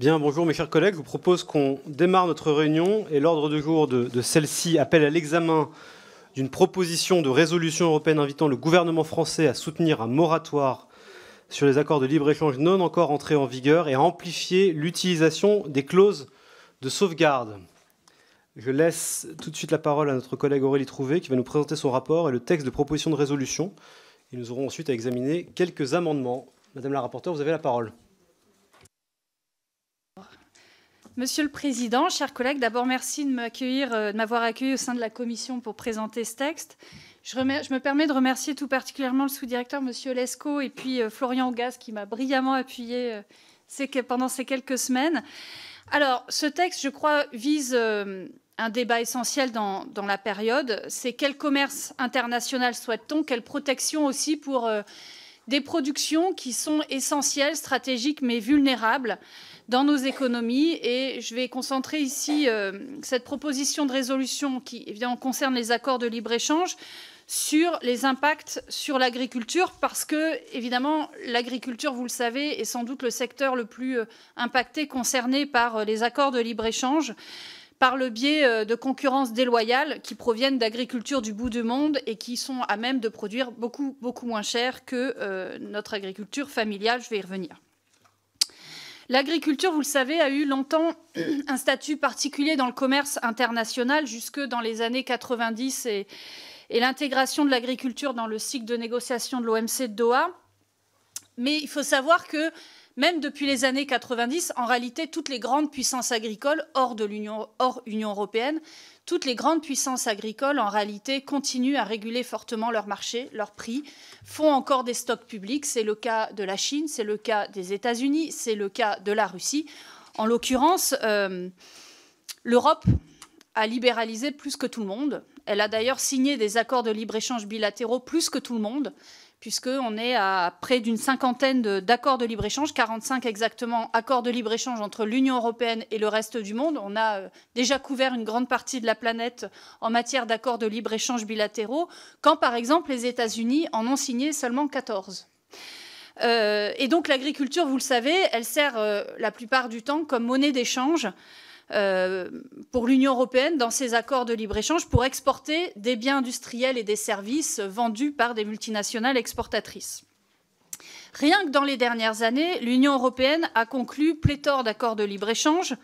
Bien, bonjour mes chers collègues. Je vous propose qu'on démarre notre réunion et l'ordre du jour de, celle-ci appelle à l'examen d'une proposition de résolution européenne invitant le gouvernement français à soutenir un moratoire sur les accords de libre-échange non encore entrés en vigueur et à amplifier l'utilisation des clauses de sauvegarde. Je laisse tout de suite la parole à notre collègue Aurélie Trouvé qui va nous présenter son rapport et le texte de proposition de résolution. Et nous aurons ensuite à examiner quelques amendements. Madame la rapporteure, vous avez la parole. Monsieur le Président, chers collègues, d'abord merci de m'accueillir, euh, de m'avoir accueilli au sein de la commission pour présenter ce texte. Je, me permets de remercier tout particulièrement le sous-directeur, Monsieur Lescaut, et puis euh, Florian Ogas qui m'a brillamment appuyé euh, pendant ces quelques semaines. Alors, ce texte, je crois, vise un débat essentiel dans, dans la période. C'est quel commerce international souhaite-t-on Quelle protection aussi pour des productions qui sont essentielles, stratégiques, mais vulnérables dans nos économies. Et je vais concentrer ici euh, cette proposition de résolution qui, évidemment, eh concerne les accords de libre-échange sur les impacts sur l'agriculture, parce que, évidemment, l'agriculture, vous le savez, est sans doute le secteur le plus euh, impacté, concerné par euh, les accords de libre-échange par le biais de concurrences déloyales qui proviennent d'agriculture du bout du monde et qui sont à même de produire beaucoup, beaucoup moins cher que notre agriculture familiale. Je vais y revenir. L'agriculture, vous le savez, a eu longtemps un statut particulier dans le commerce international jusque dans les années 90 et, et l'intégration de l'agriculture dans le cycle de négociation de l'OMC de Doha. Mais il faut savoir que même depuis les années 90, en réalité, toutes les grandes puissances agricoles hors de l'Union, hors Union européenne toutes les grandes puissances agricoles, en réalité, continuent à réguler fortement leurs marchés, leurs prix, font encore des stocks publics. C'est le cas de la Chine, c'est le cas des États-Unis, c'est le cas de la Russie. En l'occurrence, euh, l'Europe a libéralisé plus que tout le monde. Elle a d'ailleurs signé des accords de libre-échange bilatéraux plus que tout le monde puisqu'on est à près d'une cinquantaine d'accords de, libre-échange, 45 exactement accords de libre-échange entre l'Union européenne et le reste du monde. On a euh, déjà couvert une grande partie de la planète en matière d'accords de libre-échange bilatéraux, quand par exemple les États-Unis en ont signé seulement 14. Euh, et donc l'agriculture, vous le savez, elle sert euh, la plupart du temps comme monnaie d'échange euh, pour l'Union européenne dans ses accords de libre-échange pour exporter des biens industriels et des services vendus par des multinationales exportatrices. Rien que dans les dernières années, l'Union européenne a conclu pléthore d'accords de libre-échange.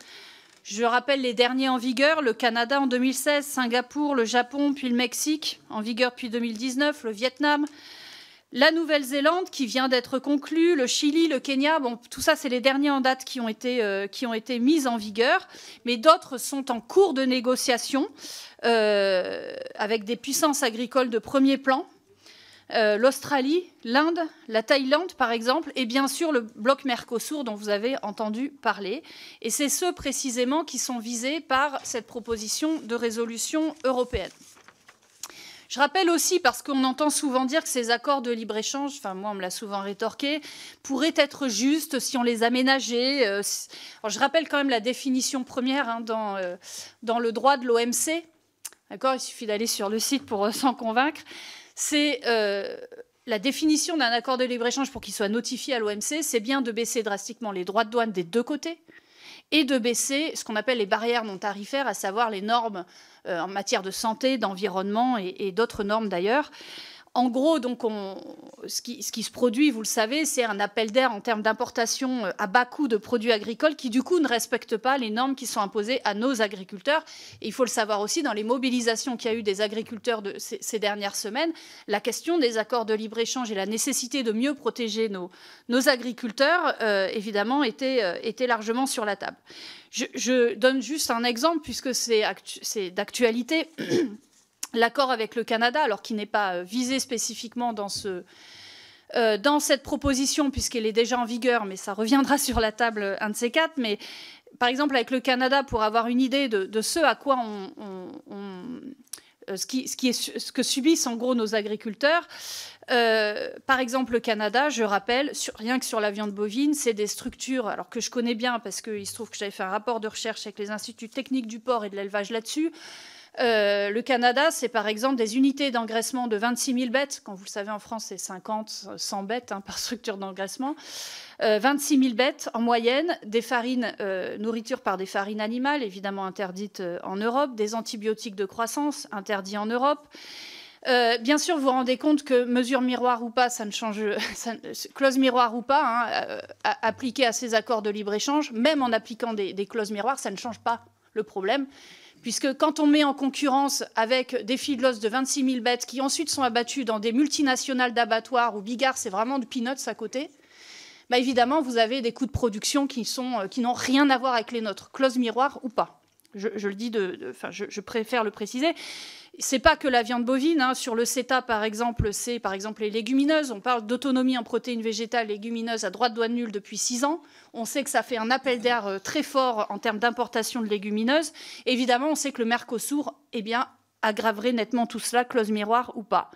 Je rappelle les derniers en vigueur, le Canada en 2016, Singapour, le Japon, puis le Mexique, en vigueur depuis 2019, le Vietnam, la Nouvelle-Zélande qui vient d'être conclue, le Chili, le Kenya, bon, tout ça, c'est les derniers en date qui ont été, euh, été mis en vigueur, mais d'autres sont en cours de négociation euh, avec des puissances agricoles de premier plan. Euh, L'Australie, l'Inde, la Thaïlande, par exemple, et bien sûr le bloc Mercosur dont vous avez entendu parler. Et c'est ceux précisément qui sont visés par cette proposition de résolution européenne. Je rappelle aussi, parce qu'on entend souvent dire que ces accords de libre-échange, enfin moi on me l'a souvent rétorqué, pourraient être justes si on les aménageait. Euh, je rappelle quand même la définition première hein, euh, dans, le droit de l'OMC. D'accord Il suffit d'aller sur le site pour euh, s'en convaincre. C'est la définition d'un accord de libre-échange pour qu'il soit notifié à l'OMC, c'est bien de baisser drastiquement les droits de douane des deux côtés et de baisser ce qu'on appelle les barrières non tarifaires, à savoir les normes euh, en matière de santé, d'environnement et, d'autres normes d'ailleurs. En gros, donc, ce, qui, se produit, vous le savez, c'est un appel d'air en termes d'importation euh, à bas coût de produits agricoles qui, du coup, ne respectent pas les normes qui sont imposées à nos agriculteurs. il faut le savoir aussi, dans les mobilisations qu'il y a eu des agriculteurs ces, dernières semaines, la question des accords de libre-échange et la nécessité de mieux protéger nos, agriculteurs, euh, évidemment, était, euh, largement sur la table. Je, je donne juste un exemple, puisque c'est d'actualité. l'accord avec le Canada, alors qui n'est pas euh, visé spécifiquement dans ce, euh, dans cette proposition, puisqu'elle est déjà en vigueur, mais ça reviendra sur la table euh, un de ces quatre, mais par exemple avec le Canada, pour avoir une idée de, ce à quoi on... ce, qui, que subissent en gros nos agriculteurs. par exemple, le Canada, je rappelle, sur, rien que sur la viande bovine, c'est des structures, alors que je connais bien parce qu'il se trouve que j'avais fait un rapport de recherche avec les instituts techniques du porc et de l'élevage là-dessus, euh, le Canada, c'est par exemple des unités d'engraissement de 26 000 bêtes. Quand vous le savez, en France, c'est 50, 100 bêtes hein, par structure d'engraissement. 26 euh, 000 bêtes en moyenne, des farines, euh, nourriture par des farines animales, évidemment interdites en Europe, des antibiotiques de croissance, interdits en Europe. bien sûr, vous vous rendez compte que mesure miroir ou pas, ça ne change, clause miroir ou pas, hein, à, appliquée ces accords de libre-échange, même en appliquant des, des clauses miroirs, ça ne change pas le problème puisque quand on met en concurrence avec des filles de l'os de 26 000 bêtes qui ensuite sont abattues dans des multinationales d'abattoirs où Bigard, c'est vraiment du peanuts à côté, bah, évidemment, vous avez des coûts de production qui euh, n'ont qui rien à voir avec les nôtres, Close miroir ou pas je, le dis enfin, je, préfère le préciser. C'est pas que la viande bovine. Hein. Sur le CETA, par exemple, c'est par exemple les légumineuses. On parle d'autonomie en protéines végétales légumineuses à droite de douane nulle depuis six ans. On sait que ça fait un appel d'air euh, très fort en termes d'importation de légumineuses. Évidemment, on sait que le Mercosur, eh bien, aggraverait nettement tout cela, clause miroir ou pas.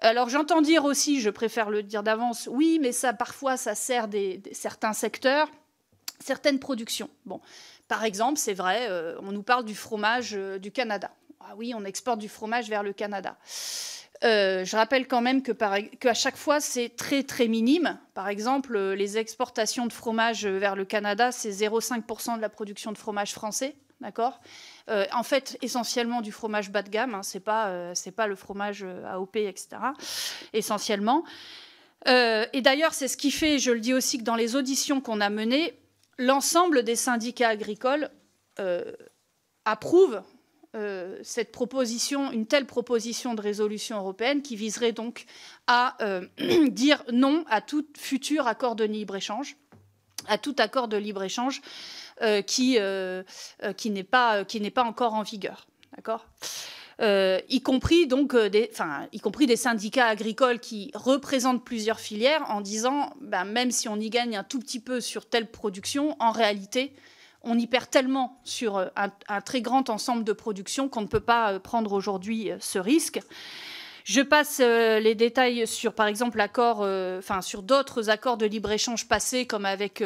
Alors j'entends dire aussi, je préfère le dire d'avance, oui, mais ça parfois ça sert certains secteurs, certaines productions. Bon, par exemple, c'est vrai, euh, on nous parle du fromage euh, du Canada. Ah oui, on exporte du fromage vers le Canada. Euh, je rappelle quand même que à chaque fois, c'est très très minime. Par exemple, les exportations de fromage vers le Canada, c'est 0,5% de la production de fromage français. D'accord En fait, essentiellement du fromage bas de gamme, hein, c'est pas, pas, le fromage AOP, etc. Essentiellement. et d'ailleurs, c'est ce qui fait, je le dis aussi, que dans les auditions qu'on a menées, l'ensemble des syndicats agricoles euh, approuvent euh, cette proposition, une telle proposition de résolution européenne qui viserait donc à euh, dire non à tout futur accord de libre-échange, à tout accord de libre-échange qui, n'est pas, pas, encore en vigueur. D'accord euh, y compris donc euh, des, enfin, y compris des syndicats agricoles qui représentent plusieurs filières en disant, bah, même si on y gagne un tout petit peu sur telle production, en réalité, on y perd tellement sur euh, un, très grand ensemble de productions qu'on ne peut pas prendre aujourd'hui ce risque. Je passe les détails sur, par exemple, l'accord, enfin, sur d'autres accords de libre-échange passés, comme avec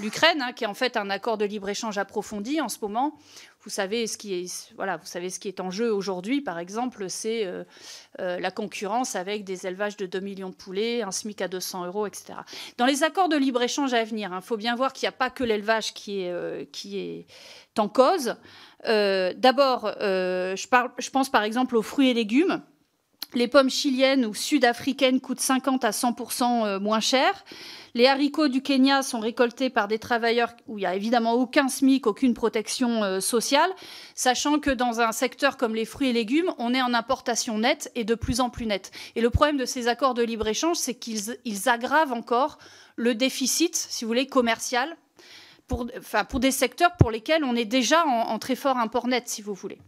l'Ukraine, hein, qui est en fait un accord de libre-échange approfondi en ce moment, vous savez ce qui est, voilà, vous savez ce qui est en jeu aujourd'hui, par exemple, c'est euh, euh, la concurrence avec des élevages de 2 millions de poulets, un SMIC à 200 euros, etc. Dans les accords de libre-échange à venir, il hein, faut bien voir qu'il n'y a pas que l'élevage qui est, euh, qui est en cause. D'abord, je, je pense par exemple aux fruits et légumes. Les pommes chiliennes ou sud-africaines coûtent 50 à 100 euh, moins cher. Les haricots du Kenya sont récoltés par des travailleurs où il n'y a évidemment aucun SMIC, aucune protection euh, sociale, sachant que dans un secteur comme les fruits et légumes, on est en importation nette et de plus en plus nette. Et le problème de ces accords de libre-échange, c'est qu'ils aggravent encore le déficit, si vous voulez, commercial pour, enfin, pour des secteurs pour lesquels on est déjà en, très fort import net, si vous voulez.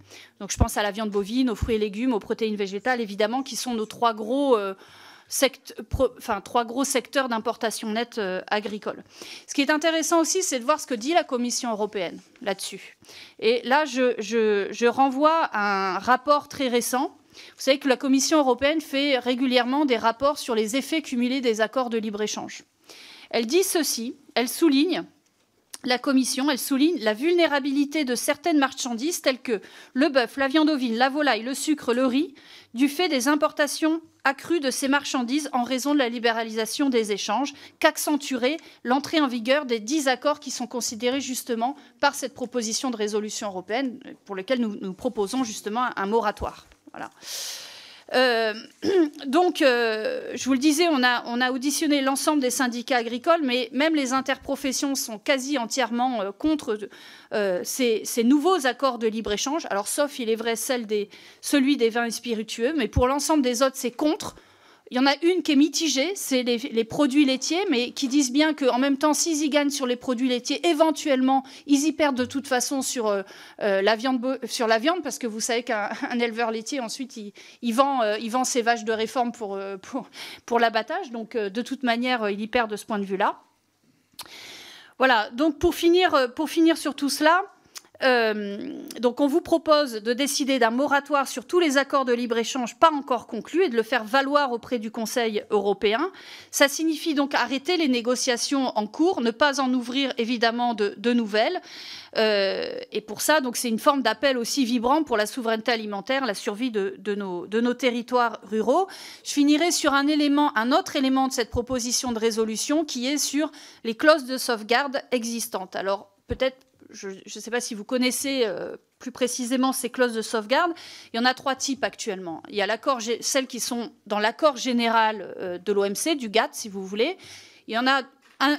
Donc je pense à la viande bovine, aux fruits et légumes, aux protéines végétales, évidemment, qui sont nos trois gros... Euh, enfin, trois gros secteurs d'importation nette euh, agricole. Ce qui est intéressant aussi, c'est de voir ce que dit la Commission européenne là-dessus. Et là, je, je, renvoie à un rapport très récent. Vous savez que la Commission européenne fait régulièrement des rapports sur les effets cumulés des accords de libre-échange. Elle dit ceci, elle souligne la Commission, elle souligne la vulnérabilité de certaines marchandises telles que le bœuf, la viande ovine, la volaille, le sucre, le riz, du fait des importations accrues de ces marchandises en raison de la libéralisation des échanges, qu'accentuerait l'entrée en vigueur des dix accords qui sont considérés justement par cette proposition de résolution européenne pour laquelle nous, proposons justement un, un moratoire. Voilà. Euh, donc, euh, je vous le disais, on a, auditionné l'ensemble des syndicats agricoles, mais même les interprofessions sont quasi entièrement euh, contre ces, nouveaux accords de libre-échange. Alors, sauf, il est vrai, celui des vins et spiritueux, mais pour l'ensemble des autres, c'est contre. Il y en a une qui est mitigée, c'est les, produits laitiers, mais qui disent bien qu'en même temps, s'ils y gagnent sur les produits laitiers, éventuellement, ils y perdent de toute façon sur, euh, euh, la, viande, sur la viande, parce que vous savez qu'un éleveur laitier, ensuite, euh, il, vend, ses vaches de réforme pour, pour l'abattage. Donc, de toute manière, il y perd de ce point de vue-là. Voilà, donc pour finir, pour finir sur tout cela, euh, donc on vous propose de décider d'un moratoire sur tous les accords de libre-échange pas encore conclus et de le faire valoir auprès du Conseil européen. Ça signifie donc arrêter les négociations en cours, ne pas en ouvrir évidemment de, nouvelles. Euh, et pour ça, c'est une forme d'appel aussi vibrant pour la souveraineté alimentaire, la survie de, nos, territoires ruraux. Je finirai sur un élément, un autre élément de cette proposition de résolution qui est sur les clauses de sauvegarde existantes. Alors peut-être je ne sais pas si vous connaissez euh, plus précisément ces clauses de sauvegarde. Il y en a trois types actuellement. Il y a celles qui sont dans l'accord général euh, de l'OMC, du GATT, si vous voulez. Il y en a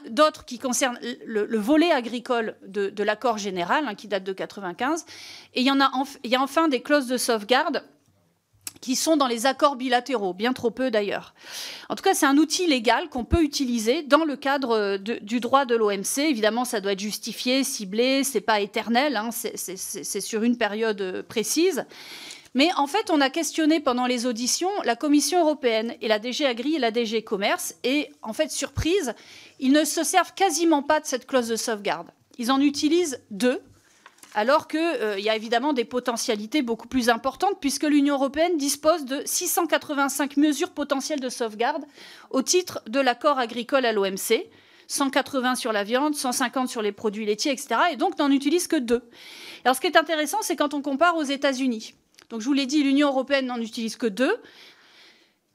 d'autres qui concernent le, volet agricole de, l'accord général, hein, qui date de 1995. Et il y, en il y a enfin des clauses de sauvegarde qui sont dans les accords bilatéraux, bien trop peu d'ailleurs. En tout cas, c'est un outil légal qu'on peut utiliser dans le cadre euh, du droit de l'OMC. Évidemment, ça doit être justifié, ciblé, c'est pas éternel, hein, c'est sur une période euh, précise. Mais en fait, on a questionné pendant les auditions la Commission européenne et la DG Agri et la DG Commerce, et en fait, surprise, ils ne se servent quasiment pas de cette clause de sauvegarde. Ils en utilisent deux alors qu'il euh, y a évidemment des potentialités beaucoup plus importantes, puisque l'Union européenne dispose de 685 mesures potentielles de sauvegarde au titre de l'accord agricole à l'OMC. 180 sur la viande, 150 sur les produits laitiers, etc. Et donc, n'en utilise que deux. Alors, ce qui est intéressant, c'est quand on compare aux États-Unis. Donc, je vous l'ai dit, l'Union européenne n'en utilise que deux.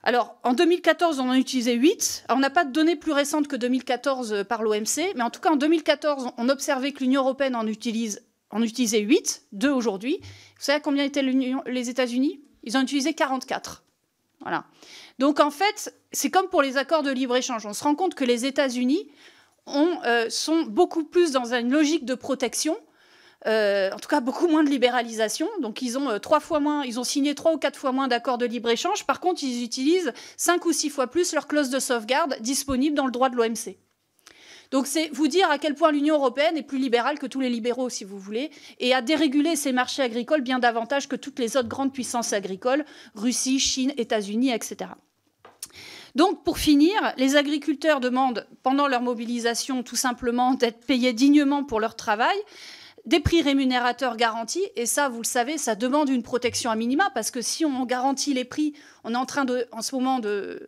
Alors, en 2014, on en utilisait huit. on n'a pas de données plus récentes que 2014 euh, par l'OMC, mais en tout cas, en 2014, on observait que l'Union européenne en utilise on utilisait 8, 2 aujourd'hui. Vous savez à combien étaient les États-Unis Ils en utilisaient 44. Voilà. Donc en fait, c'est comme pour les accords de libre-échange. On se rend compte que les États-Unis euh, sont beaucoup plus dans une logique de protection, euh, en tout cas beaucoup moins de libéralisation. Donc ils ont euh, trois fois moins, ils ont signé trois ou quatre fois moins d'accords de libre-échange. Par contre, ils utilisent cinq ou six fois plus leurs clauses de sauvegarde disponibles dans le droit de l'OMC. Donc c'est vous dire à quel point l'Union européenne est plus libérale que tous les libéraux, si vous voulez, et à déréguler ses marchés agricoles bien davantage que toutes les autres grandes puissances agricoles, Russie, Chine, États-Unis, etc. Donc, pour finir, les agriculteurs demandent, pendant leur mobilisation, tout simplement d'être payés dignement pour leur travail, des prix rémunérateurs garantis, et ça, vous le savez, ça demande une protection à minima, parce que si on garantit les prix, on est en train de, en ce moment de,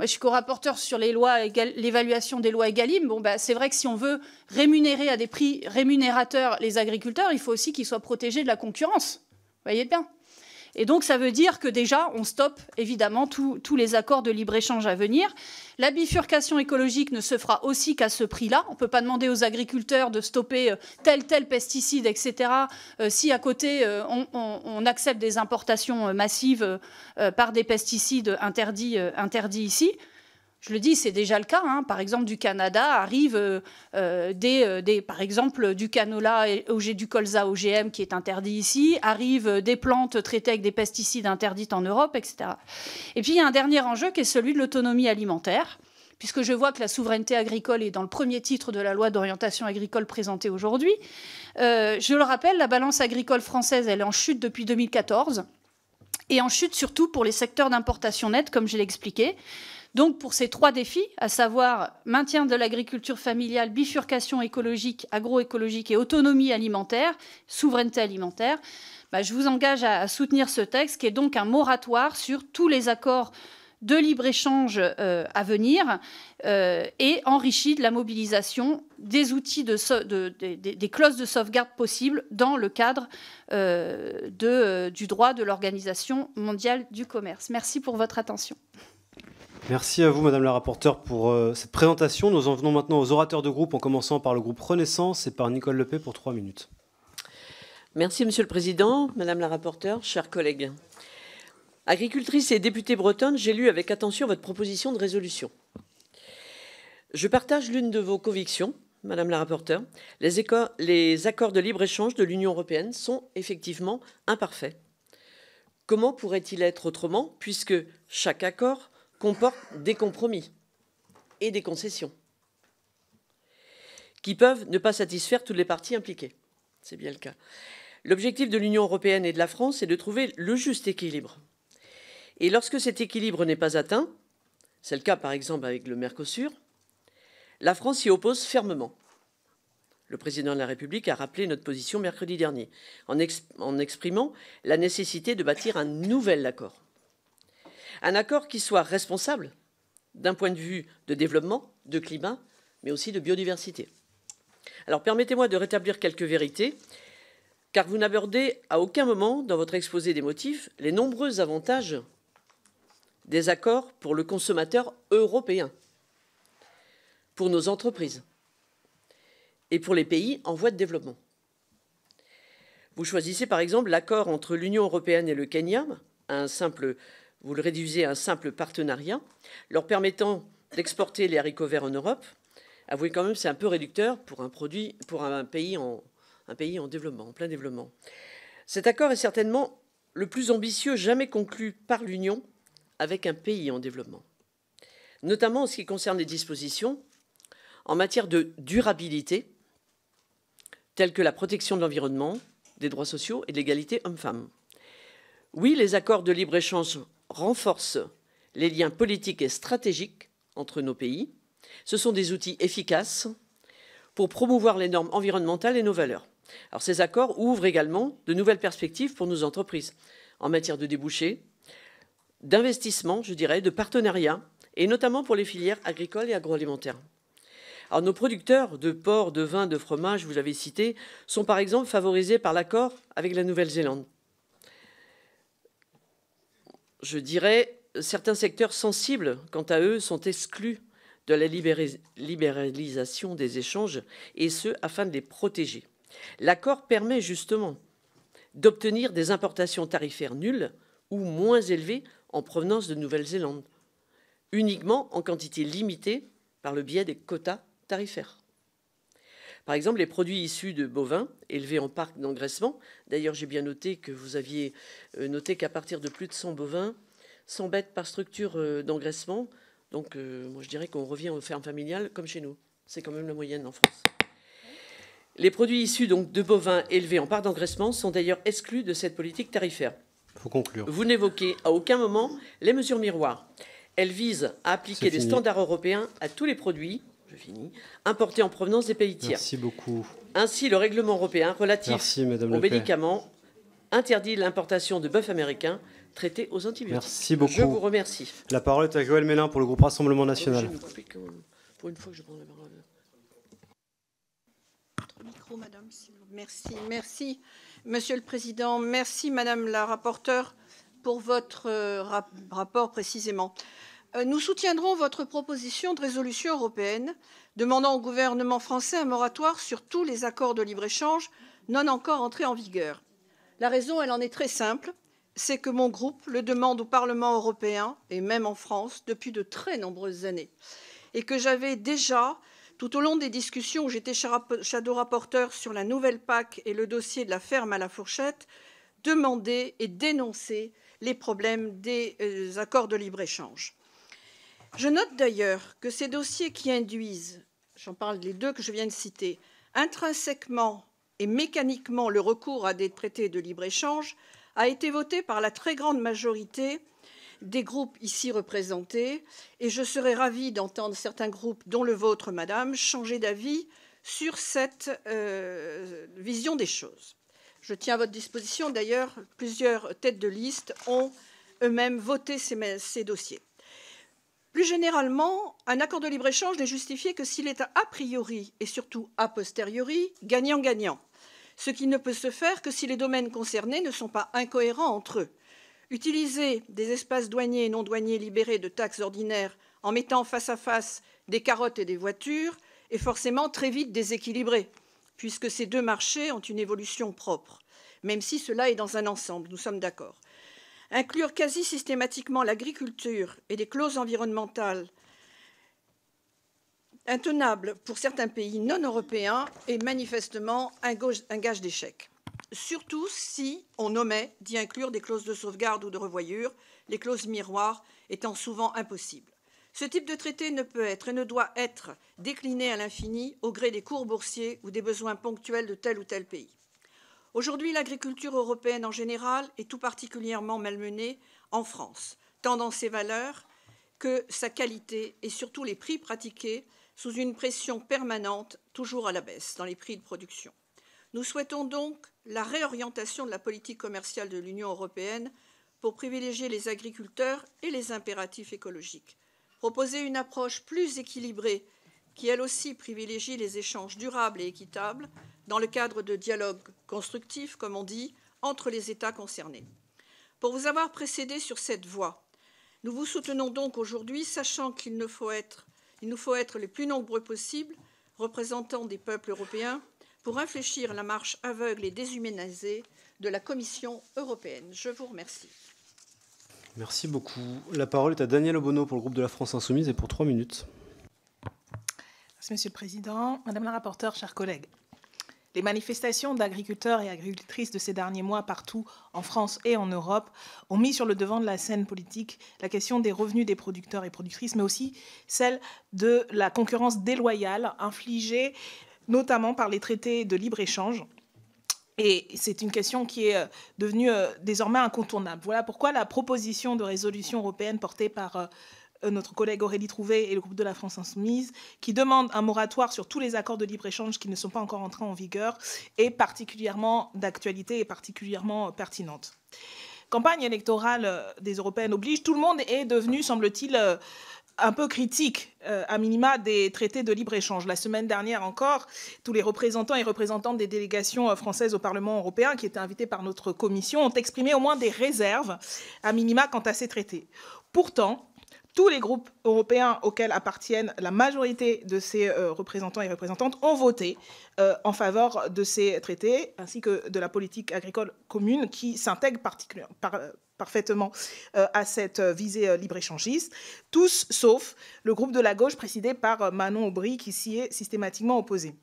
moi, je suis co-rapporteur sur les lois, l'évaluation des lois Egalim. Bon, bah, c'est vrai que si on veut rémunérer à des prix rémunérateurs les agriculteurs, il faut aussi qu'ils soient protégés de la concurrence. Vous voyez bien et donc, ça veut dire que déjà, on stoppe évidemment tous les accords de libre-échange à venir. La bifurcation écologique ne se fera aussi qu'à ce prix-là. On ne peut pas demander aux agriculteurs de stopper euh, tel, tel pesticide, etc., euh, si à côté, euh, on, on accepte des importations massives par des pesticides interdits, interdits ici je le dis, c'est déjà le cas. Hein. Par exemple, du Canada arrive, euh, euh, euh, des, par exemple, du canola, et, du colza OGM qui est interdit ici, arrivent des plantes traitées avec des pesticides interdites en Europe, etc. Et puis il y a un dernier enjeu qui est celui de l'autonomie alimentaire, puisque je vois que la souveraineté agricole est dans le premier titre de la loi d'orientation agricole présentée aujourd'hui. je le rappelle, la balance agricole française, elle est en chute depuis 2014 et en chute surtout pour les secteurs d'importation nette, comme je l'ai expliqué. Donc pour ces trois défis, à savoir maintien de l'agriculture familiale, bifurcation écologique, agroécologique et autonomie alimentaire, souveraineté alimentaire, bah, je vous engage à, soutenir ce texte qui est donc un moratoire sur tous les accords de libre-échange euh, à venir euh, et enrichi de la mobilisation des outils, des clauses de sauvegarde possibles dans le cadre euh, du droit de l'Organisation mondiale du commerce. Merci pour votre attention. Merci à vous, Madame la rapporteure, pour euh, cette présentation. Nous en venons maintenant aux orateurs de groupe, en commençant par le groupe Renaissance et par Nicole Lepay pour trois minutes. Merci, Monsieur le Président, Madame la rapporteure, chers collègues. Agricultrice et députée bretonne, j'ai lu avec attention votre proposition de résolution. Je partage l'une de vos convictions, Madame la rapporteure. les accords de libre-échange de l'Union européenne sont effectivement imparfaits. Comment pourrait-il être autrement, puisque chaque accord comporte des compromis et des concessions qui peuvent ne pas satisfaire toutes les parties impliquées. C'est bien le cas. L'objectif de l'Union européenne et de la France est de trouver le juste équilibre. Et lorsque cet équilibre n'est pas atteint, c'est le cas par exemple avec le Mercosur, la France s'y oppose fermement. Le président de la République a rappelé notre position mercredi dernier en, exprimant la nécessité de bâtir un nouvel accord. Un accord qui soit responsable d'un point de vue de développement, de climat, mais aussi de biodiversité. Alors permettez-moi de rétablir quelques vérités, car vous n'abordez à aucun moment dans votre exposé des motifs les nombreux avantages des accords pour le consommateur européen, pour nos entreprises et pour les pays en voie de développement. Vous choisissez par exemple l'accord entre l'Union européenne et le Kenya, un simple vous le réduisez à un simple partenariat, leur permettant d'exporter les haricots verts en Europe. Avouez quand même, c'est un peu réducteur pour un produit, pour un pays en, développement, en plein développement. Cet accord est certainement le plus ambitieux jamais conclu par l'Union avec un pays en développement, notamment en ce qui concerne les dispositions en matière de durabilité, telles que la protection de l'environnement, des droits sociaux et de l'égalité homme femmes Oui, les accords de libre-échange renforcent les liens politiques et stratégiques entre nos pays. Ce sont des outils efficaces pour promouvoir les normes environnementales et nos valeurs. Alors ces accords ouvrent également de nouvelles perspectives pour nos entreprises en matière de débouchés, d'investissements, je dirais, de partenariats, et notamment pour les filières agricoles et agroalimentaires. Alors, nos producteurs de porc, de vin, de fromage, vous l'avez cité, sont par exemple favorisés par l'accord avec la Nouvelle-Zélande je dirais, certains secteurs sensibles, quant à eux, sont exclus de la libéralisation des échanges, et ce, afin de les protéger. L'accord permet justement d'obtenir des importations tarifaires nulles ou moins élevées en provenance de Nouvelle-Zélande, uniquement en quantité limitée par le biais des quotas tarifaires. Par exemple, les produits issus de bovins élevés en parc d'engraissement. D'ailleurs, j'ai bien noté que vous aviez euh, noté qu'à partir de plus de 100 bovins, 100 bêtes par structure euh, d'engraissement. Donc, euh, moi, je dirais qu'on revient aux fermes familiales comme chez nous. C'est quand même la moyenne en France. Les produits issus donc de bovins élevés en parc d'engraissement sont d'ailleurs exclus de cette politique tarifaire. Faut conclure. Vous n'évoquez à aucun moment les mesures miroirs. Elles visent à appliquer des standards européens à tous les produits importé en provenance des pays tiers. Merci beaucoup. Ainsi, le règlement européen relatif aux médicaments interdit l'importation de bœuf américains traités aux antibiotiques. Merci beaucoup. Je vous remercie. La parole est à Joël Mélin pour le groupe Rassemblement National. merci, merci, Monsieur le Président, merci, Madame la rapporteure, pour votre euh, rapport précisément. Euh, nous soutiendrons votre proposition de résolution européenne demandant au gouvernement français un moratoire sur tous les accords de libre-échange non encore entrés en vigueur. La raison, elle en est très simple, c'est que mon groupe le demande au Parlement européen et même en France depuis de très nombreuses années et que j'avais déjà, tout au long des discussions où j'étais shadow rapporteur sur la nouvelle PAC et le dossier de la ferme à la fourchette, demandé et dénoncé les problèmes des euh, accords de libre-échange. Je note d'ailleurs que ces dossiers qui induisent, j'en parle les deux que je viens de citer, intrinsèquement et mécaniquement le recours à des traités de libre-échange a été voté par la très grande majorité des groupes ici représentés et je serais ravie d'entendre certains groupes, dont le vôtre, Madame, changer d'avis sur cette euh, vision des choses. Je tiens à votre disposition, d'ailleurs, plusieurs têtes de liste ont eux-mêmes voté ces dossiers. Plus généralement, un accord de libre-échange n'est justifié que s'il est a priori et surtout a posteriori gagnant-gagnant, ce qui ne peut se faire que si les domaines concernés ne sont pas incohérents entre eux. Utiliser des espaces douaniers et non douaniers libérés de taxes ordinaires en mettant face à face des carottes et des voitures est forcément très vite déséquilibré, puisque ces deux marchés ont une évolution propre, même si cela est dans un ensemble, nous sommes d'accord. Inclure quasi systématiquement l'agriculture et des clauses environnementales intenables pour certains pays non européens est manifestement un, gage d'échec. Surtout si on omet d'y inclure des clauses de sauvegarde ou de revoyure, les clauses miroirs étant souvent impossibles. Ce type de traité ne peut être et ne doit être décliné à l'infini au gré des cours boursiers ou des besoins ponctuels de tel ou tel pays. Aujourd'hui, l'agriculture européenne en général est tout particulièrement malmenée en France, tant dans ses valeurs que sa qualité et surtout les prix pratiqués sous une pression permanente, toujours à la baisse, dans les prix de production. Nous souhaitons donc la réorientation de la politique commerciale de l'Union européenne pour privilégier les agriculteurs et les impératifs écologiques. Proposer une approche plus équilibrée qui, elle aussi, privilégie les échanges durables et équitables dans le cadre de dialogues constructifs, comme on dit, entre les États concernés. Pour vous avoir précédé sur cette voie, nous vous soutenons donc aujourd'hui, sachant qu'il nous faut être, il nous faut être les plus nombreux possibles, représentants des peuples européens, pour infléchir la marche aveugle et déshumanisée de la Commission européenne. Je vous remercie. Merci beaucoup. La parole est à Daniel Obono pour le groupe de la France Insoumise et pour trois minutes. Merci, Monsieur le Président, Madame la rapporteure, chers collègues. Les manifestations d'agriculteurs et agricultrices de ces derniers mois partout en France et en Europe ont mis sur le devant de la scène politique la question des revenus des producteurs et productrices, mais aussi celle de la concurrence déloyale infligée notamment par les traités de libre-échange. Et c'est une question qui est euh, devenue euh, désormais incontournable. Voilà pourquoi la proposition de résolution européenne portée par euh, euh, notre collègue Aurélie Trouvé et le groupe de la France Insoumise, qui demandent un moratoire sur tous les accords de libre-échange qui ne sont pas encore entrés en vigueur, et particulièrement d'actualité et particulièrement pertinente campagne électorale euh, des européennes oblige, tout le monde est devenu, semble-t-il, euh, un peu critique, à minima, des traités de libre-échange. La semaine dernière encore, tous les représentants et représentantes des délégations françaises au Parlement européen, qui étaient invités par notre commission, ont exprimé au moins des réserves, à minima, quant à ces traités. Pourtant, tous les groupes européens auxquels appartiennent la majorité de ces euh, représentants et représentantes ont voté euh, en faveur de ces traités, ainsi que de la politique agricole commune qui s'intègre euh, parfaitement à cette visée libre-échangiste, tous sauf le groupe de la gauche présidé par Manon Aubry qui s'y est systématiquement opposé.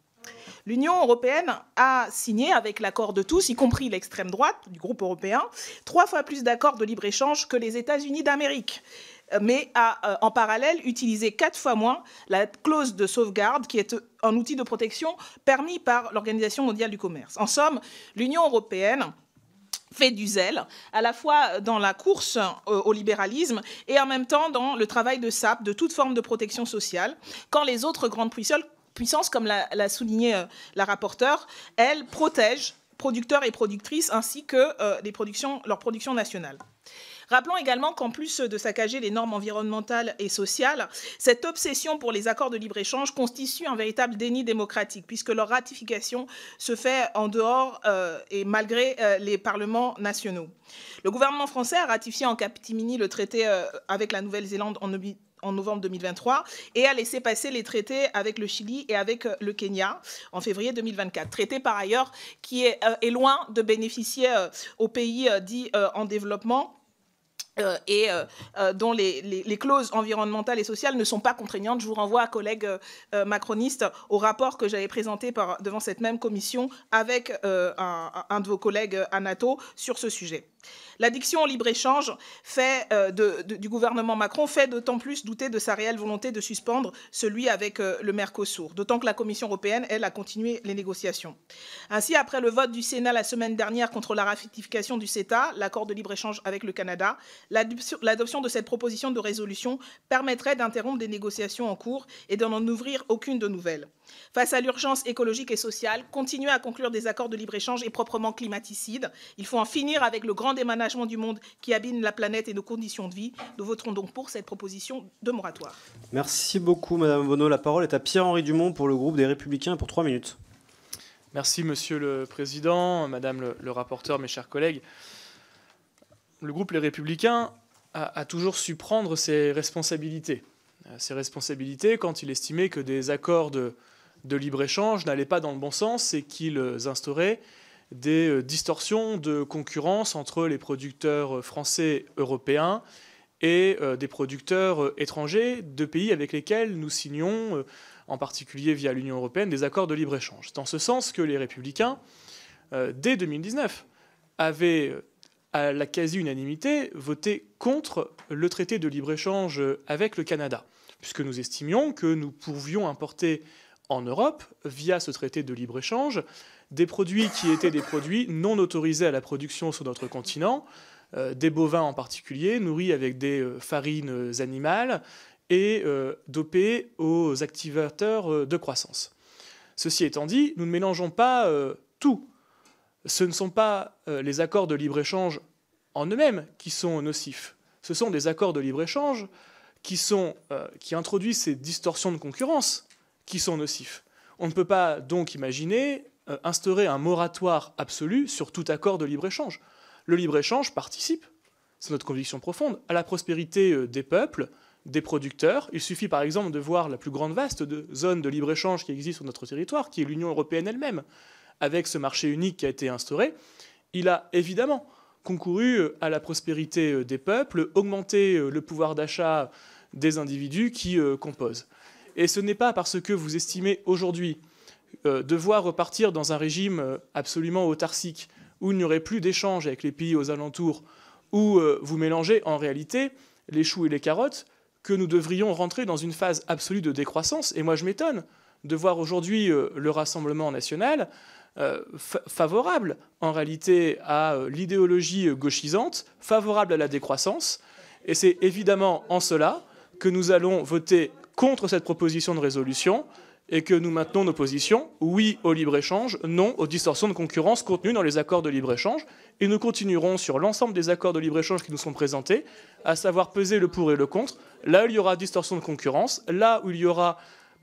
L'Union européenne a signé, avec l'accord de tous, y compris l'extrême droite du groupe européen, trois fois plus d'accords de libre-échange que les États-Unis d'Amérique. Euh, mais a euh, en parallèle utilisé quatre fois moins la clause de sauvegarde qui est euh, un outil de protection permis par l'Organisation mondiale du commerce. En somme, l'Union européenne fait du zèle, à la fois dans la course au libéralisme et en même temps dans le travail de sape de toute forme de protection sociale, quand les autres grandes puissances, comme l'a souligné la rapporteure, elles protègent producteurs et productrices ainsi que productions, leur production nationale. Rappelons également qu'en plus de saccager les normes environnementales et sociales, cette obsession pour les accords de libre-échange constitue un véritable déni démocratique, puisque leur ratification se fait en dehors euh, et malgré euh, les parlements nationaux. Le gouvernement français a ratifié en Captimini le traité euh, avec la Nouvelle-Zélande en novembre 2023 et a laissé passer les traités avec le Chili et avec le Kenya en février 2024. Traité par ailleurs qui est, loin de bénéficier aux pays dits en développement euh, et euh, euh, dont les, clauses environnementales et sociales ne sont pas contraignantes. Je vous renvoie à collègue macroniste au rapport que j'avais présenté devant cette même commission avec un, un, de vos collègues Anato sur ce sujet. L'addiction au libre-échange fait euh, du gouvernement Macron fait d'autant plus douter de sa réelle volonté de suspendre celui avec euh, le Mercosur, d'autant que la Commission européenne, elle, a continué les négociations. Ainsi, après le vote du Sénat la semaine dernière contre la ratification du CETA, l'accord de libre-échange avec le Canada, l'adoption de cette proposition de résolution permettrait d'interrompre des négociations en cours et d'en ouvrir aucune de nouvelles. Face à l'urgence écologique et sociale, continuer à conclure des accords de libre-échange est proprement climaticide. Il faut en finir avec le grand démanagement du monde qui abîme la planète et nos conditions de vie. Nous voterons donc pour cette proposition de moratoire. Merci beaucoup, Madame Bonneau. La parole est à Pierre-Henri Dumont pour le groupe des Républicains pour trois minutes. Merci, Monsieur le Président, Madame le, rapporteur, mes chers collègues. Le groupe Les Républicains a toujours su prendre ses responsabilités. Euh, ses responsabilités quand il estimait que des accords de de libre-échange n'allait pas dans le bon sens et qu'ils instauraient des euh, distorsions de concurrence entre les producteurs euh, français européens et euh, des producteurs étrangers de pays avec lesquels nous signions en particulier via l'Union européenne, des accords de libre-échange. C'est en ce sens que les républicains, dès 2019, avaient à la quasi-unanimité voté contre le traité de libre-échange avec le Canada, puisque nous estimions que nous pouvions importer en Europe, via ce traité de libre-échange, des produits qui étaient des produits non autorisés à la production sur notre continent, euh, des bovins en particulier, nourris avec des euh, farines euh, animales et dopés aux activateurs de croissance. Ceci étant dit, nous ne mélangeons pas tout. Ce ne sont pas les accords de libre-échange en eux-mêmes qui sont nocifs. Ce sont des accords de libre-échange qui, qui introduisent ces distorsions de concurrence qui sont nocifs. On ne peut pas donc imaginer euh, instaurer un moratoire absolu sur tout accord de libre-échange. Le libre-échange participe, c'est notre conviction profonde, à la prospérité euh, des peuples, des producteurs. Il suffit par exemple de voir la plus grande vaste zone de libre-échange qui existe sur notre territoire, qui est l'Union européenne elle-même. Avec ce marché unique qui a été instauré, il a évidemment concouru euh, à la prospérité des peuples, augmenté le pouvoir d'achat des individus qui composent. Et ce n'est pas parce que vous estimez aujourd'hui euh, devoir repartir dans un régime euh, absolument autarcique, où il n'y aurait plus d'échanges avec les pays aux alentours, où euh, vous mélangez en réalité les choux et les carottes, que nous devrions rentrer dans une phase absolue de décroissance. Et moi, je m'étonne de voir aujourd'hui le Rassemblement national favorable en réalité à l'idéologie gauchisante, favorable à la décroissance. Et c'est évidemment en cela que nous allons voter contre cette proposition de résolution et que nous maintenons nos positions, oui au libre-échange, non aux distorsions de concurrence contenues dans les accords de libre-échange, et nous continuerons sur l'ensemble des accords de libre-échange qui nous sont présentés, à savoir peser le pour et le contre, là où il y aura distorsion de concurrence, là où il y aura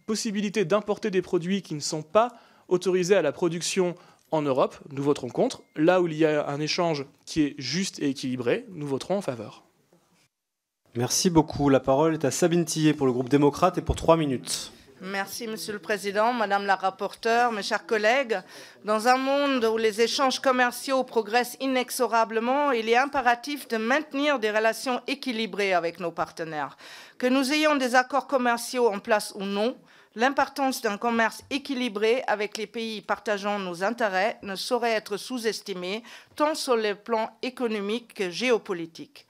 possibilité d'importer des produits qui ne sont pas autorisés à la production en Europe, nous voterons contre, là où il y a un échange qui est juste et équilibré, nous voterons en faveur. Merci beaucoup. La parole est à Sabine Tillet pour le groupe démocrate et pour trois minutes. Merci, Monsieur le Président, Madame la rapporteure, mes chers collègues. Dans un monde où les échanges commerciaux progressent inexorablement, il est impératif de maintenir des relations équilibrées avec nos partenaires. Que nous ayons des accords commerciaux en place ou non, l'importance d'un commerce équilibré avec les pays partageant nos intérêts ne saurait être sous-estimée, tant sur le plan économique que géopolitique.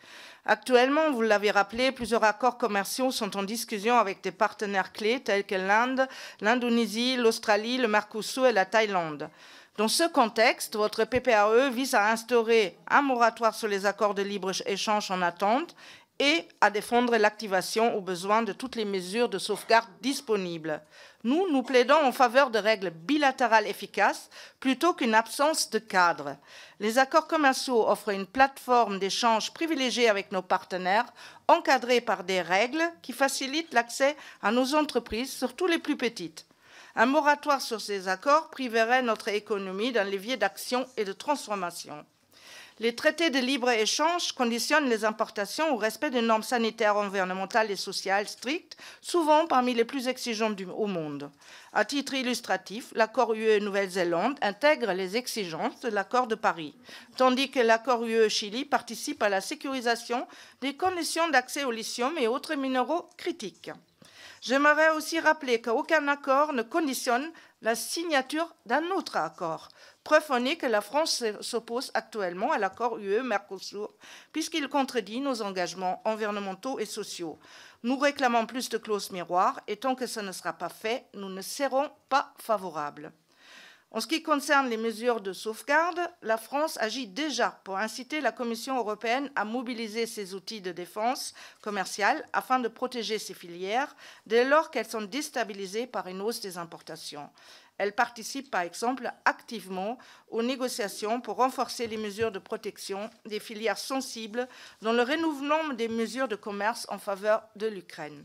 Actuellement, vous l'avez rappelé, plusieurs accords commerciaux sont en discussion avec des partenaires clés tels que l'Inde, l'Indonésie, l'Australie, le Mercosur et la Thaïlande. Dans ce contexte, votre PPAE vise à instaurer un moratoire sur les accords de libre-échange en attente et à défendre l'activation au besoin de toutes les mesures de sauvegarde disponibles. Nous, nous plaidons en faveur de règles bilatérales efficaces plutôt qu'une absence de cadre. Les accords commerciaux offrent une plateforme d'échange privilégiée avec nos partenaires, encadrée par des règles qui facilitent l'accès à nos entreprises, surtout les plus petites. Un moratoire sur ces accords priverait notre économie d'un levier d'action et de transformation. Les traités de libre-échange conditionnent les importations au respect des normes sanitaires, environnementales et sociales strictes, souvent parmi les plus exigeantes au monde. À titre illustratif, l'accord UE-Nouvelle-Zélande intègre les exigences de l'accord de Paris, tandis que l'accord UE-Chili participe à la sécurisation des conditions d'accès au lithium et autres minéraux critiques. Je m'avais aussi rappelé qu'aucun accord ne conditionne la signature d'un autre accord. Preuve en est que la France s'oppose actuellement à l'accord UE-Mercosur, puisqu'il contredit nos engagements environnementaux et sociaux. Nous réclamons plus de clauses miroirs, et tant que ce ne sera pas fait, nous ne serons pas favorables. En ce qui concerne les mesures de sauvegarde, la France agit déjà pour inciter la Commission européenne à mobiliser ses outils de défense commerciale afin de protéger ses filières dès lors qu'elles sont déstabilisées par une hausse des importations. Elle participe par exemple activement aux négociations pour renforcer les mesures de protection des filières sensibles dans le renouvellement des mesures de commerce en faveur de l'Ukraine.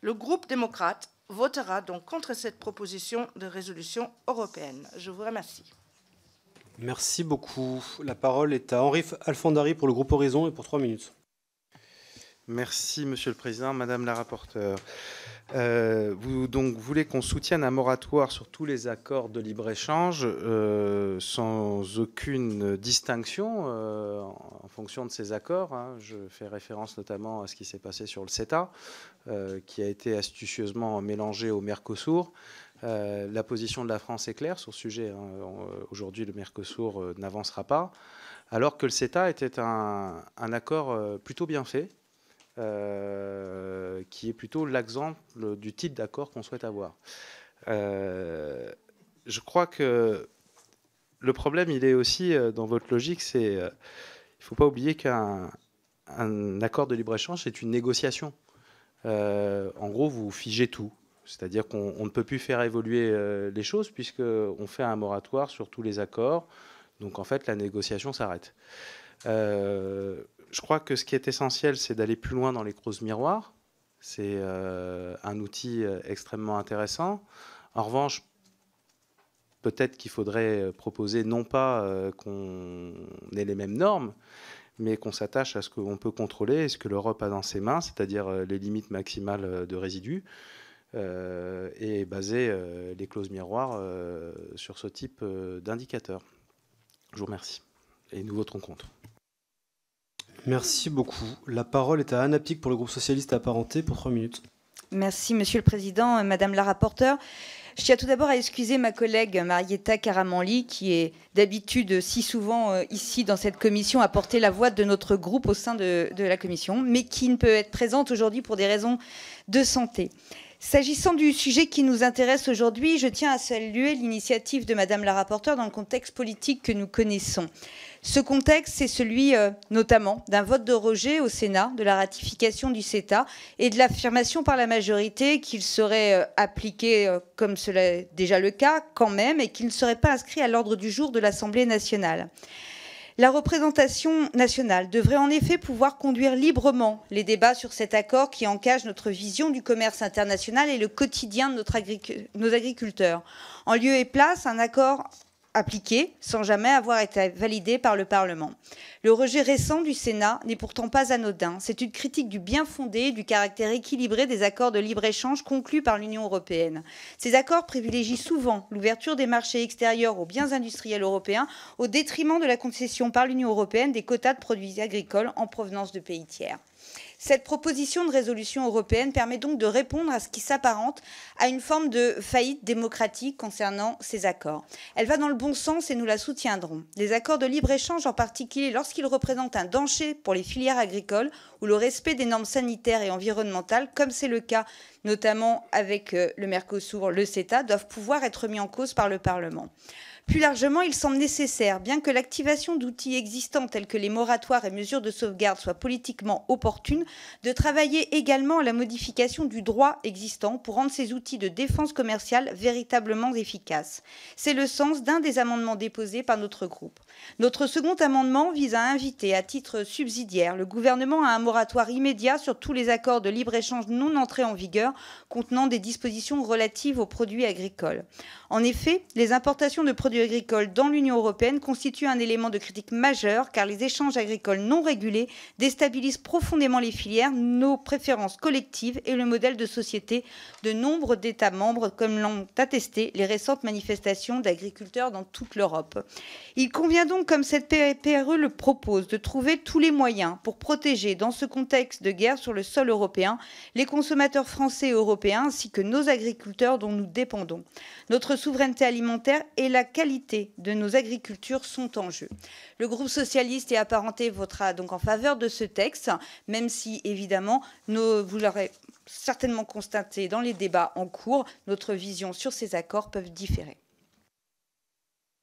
Le groupe démocrate votera donc contre cette proposition de résolution européenne. Je vous remercie. Merci beaucoup. La parole est à Henri Alfandari pour le groupe Horizon et pour trois minutes. Merci, Monsieur le Président, Madame la rapporteure. Euh, vous donc voulez qu'on soutienne un moratoire sur tous les accords de libre-échange euh, sans aucune distinction euh, en fonction de ces accords. Hein. Je fais référence notamment à ce qui s'est passé sur le CETA, qui a été astucieusement mélangé au Mercosur. la position de la France est claire sur ce sujet. Hein. Aujourd'hui, le Mercosur n'avancera pas, alors que le CETA était un accord plutôt bien fait, euh, qui est plutôt l'exemple du type d'accord qu'on souhaite avoir. Euh, je crois que le problème, il est aussi euh, dans votre logique, c'est il ne faut pas oublier qu'un accord de libre-échange, c'est une négociation. en gros, vous figez tout. C'est-à-dire qu'on ne peut plus faire évoluer les choses puisqu'on fait un moratoire sur tous les accords. Donc en fait, la négociation s'arrête. Euh, je crois que ce qui est essentiel, c'est d'aller plus loin dans les clauses miroirs. C'est euh, un outil euh, extrêmement intéressant. En revanche, peut-être qu'il faudrait euh, proposer non pas qu'on ait les mêmes normes, mais qu'on s'attache à ce qu'on peut contrôler et ce que l'Europe a dans ses mains, c'est-à-dire les limites maximales de résidus, et baser les clauses miroirs sur ce type d'indicateurs. Je vous remercie et nous voterons contre. Merci beaucoup. La parole est à Anna Pic pour le groupe socialiste apparenté pour trois minutes. Merci, Monsieur le Président, euh, Madame la rapporteure. Je tiens tout d'abord à excuser ma collègue Marietta Caramanli, qui est d'habitude si souvent euh, ici dans cette commission à porter la voix de notre groupe au sein de, de la commission, mais qui ne peut être présente aujourd'hui pour des raisons de santé. S'agissant du sujet qui nous intéresse aujourd'hui, je tiens à saluer l'initiative de Madame la rapporteure dans le contexte politique que nous connaissons. Ce contexte, c'est celui euh, notamment d'un vote de rejet au Sénat de la ratification du CETA et de l'affirmation par la majorité qu'il serait euh, appliqué, euh, comme cela est déjà le cas, quand même, et qu'il ne serait pas inscrit à l'ordre du jour de l'Assemblée nationale. La représentation nationale devrait en effet pouvoir conduire librement les débats sur cet accord qui encage notre vision du commerce international et le quotidien de nos agriculteurs. En lieu et place, un accord Appliqués sans jamais avoir été validé par le Parlement. Le rejet récent du Sénat n'est pourtant pas anodin. C'est une critique du bien fondé et du caractère équilibré des accords de libre-échange conclus par l'Union européenne. Ces accords privilégient souvent l'ouverture des marchés extérieurs aux biens industriels européens au détriment de la concession par l'Union européenne des quotas de produits agricoles en provenance de pays tiers. Cette proposition de résolution européenne permet donc de répondre à ce qui s'apparente à une forme de faillite démocratique concernant ces accords. Elle va dans le bon sens et nous la soutiendrons. Les accords de libre-échange, en particulier lorsqu'ils représentent un danger pour les filières agricoles ou le respect des normes sanitaires et environnementales, comme c'est le cas notamment avec euh, le Mercosur, le CETA, doivent pouvoir être mis en cause par le Parlement. Plus largement, il semble nécessaire, bien que l'activation d'outils existants tels que les moratoires et mesures de sauvegarde soient politiquement opportune, de travailler également à la modification du droit existant pour rendre ces outils de défense commerciale véritablement efficaces. C'est le sens d'un des amendements déposés par notre groupe. Notre second amendement vise à inviter à titre subsidiaire le gouvernement à un moratoire immédiat sur tous les accords de libre-échange non entrés en vigueur contenant des dispositions relatives aux produits agricoles. En effet, les importations de produits agricoles dans l'Union européenne constituent un élément de critique majeur car les échanges agricoles non régulés déstabilisent profondément les filières, nos préférences collectives et le modèle de société de nombre d'États membres comme l'ont attesté les récentes manifestations d'agriculteurs dans toute l'Europe. Il convient donc, comme cette PRE le propose, de trouver tous les moyens pour protéger, dans ce contexte de guerre sur le sol européen, les consommateurs français et européens, ainsi que nos agriculteurs dont nous dépendons. Notre souveraineté alimentaire et la qualité de nos agricultures sont en jeu. Le groupe socialiste et apparenté votera donc en faveur de ce texte, même si, évidemment, vous l'aurez certainement constaté dans les débats en cours, notre vision sur ces accords peuvent différer.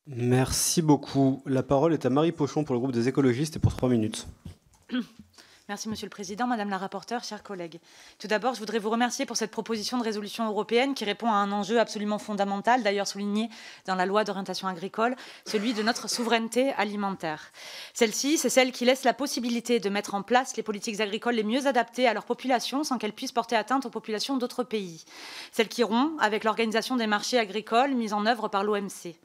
Merci beaucoup. La parole est à Marie Pochon pour le groupe des écologistes et pour trois minutes. Merci, Monsieur le Président, Madame la rapporteure, chers collègues. Tout d'abord, je voudrais vous remercier pour cette proposition de résolution européenne qui répond à un enjeu absolument fondamental, d'ailleurs souligné dans la loi d'orientation agricole, celui de notre souveraineté alimentaire. Celle-ci, c'est celle qui laisse la possibilité de mettre en place les politiques agricoles les mieux adaptées à leur population sans qu'elles puissent porter atteinte aux populations d'autres pays. Celle qui rompt avec l'organisation des marchés agricoles mise en œuvre par l'OMC.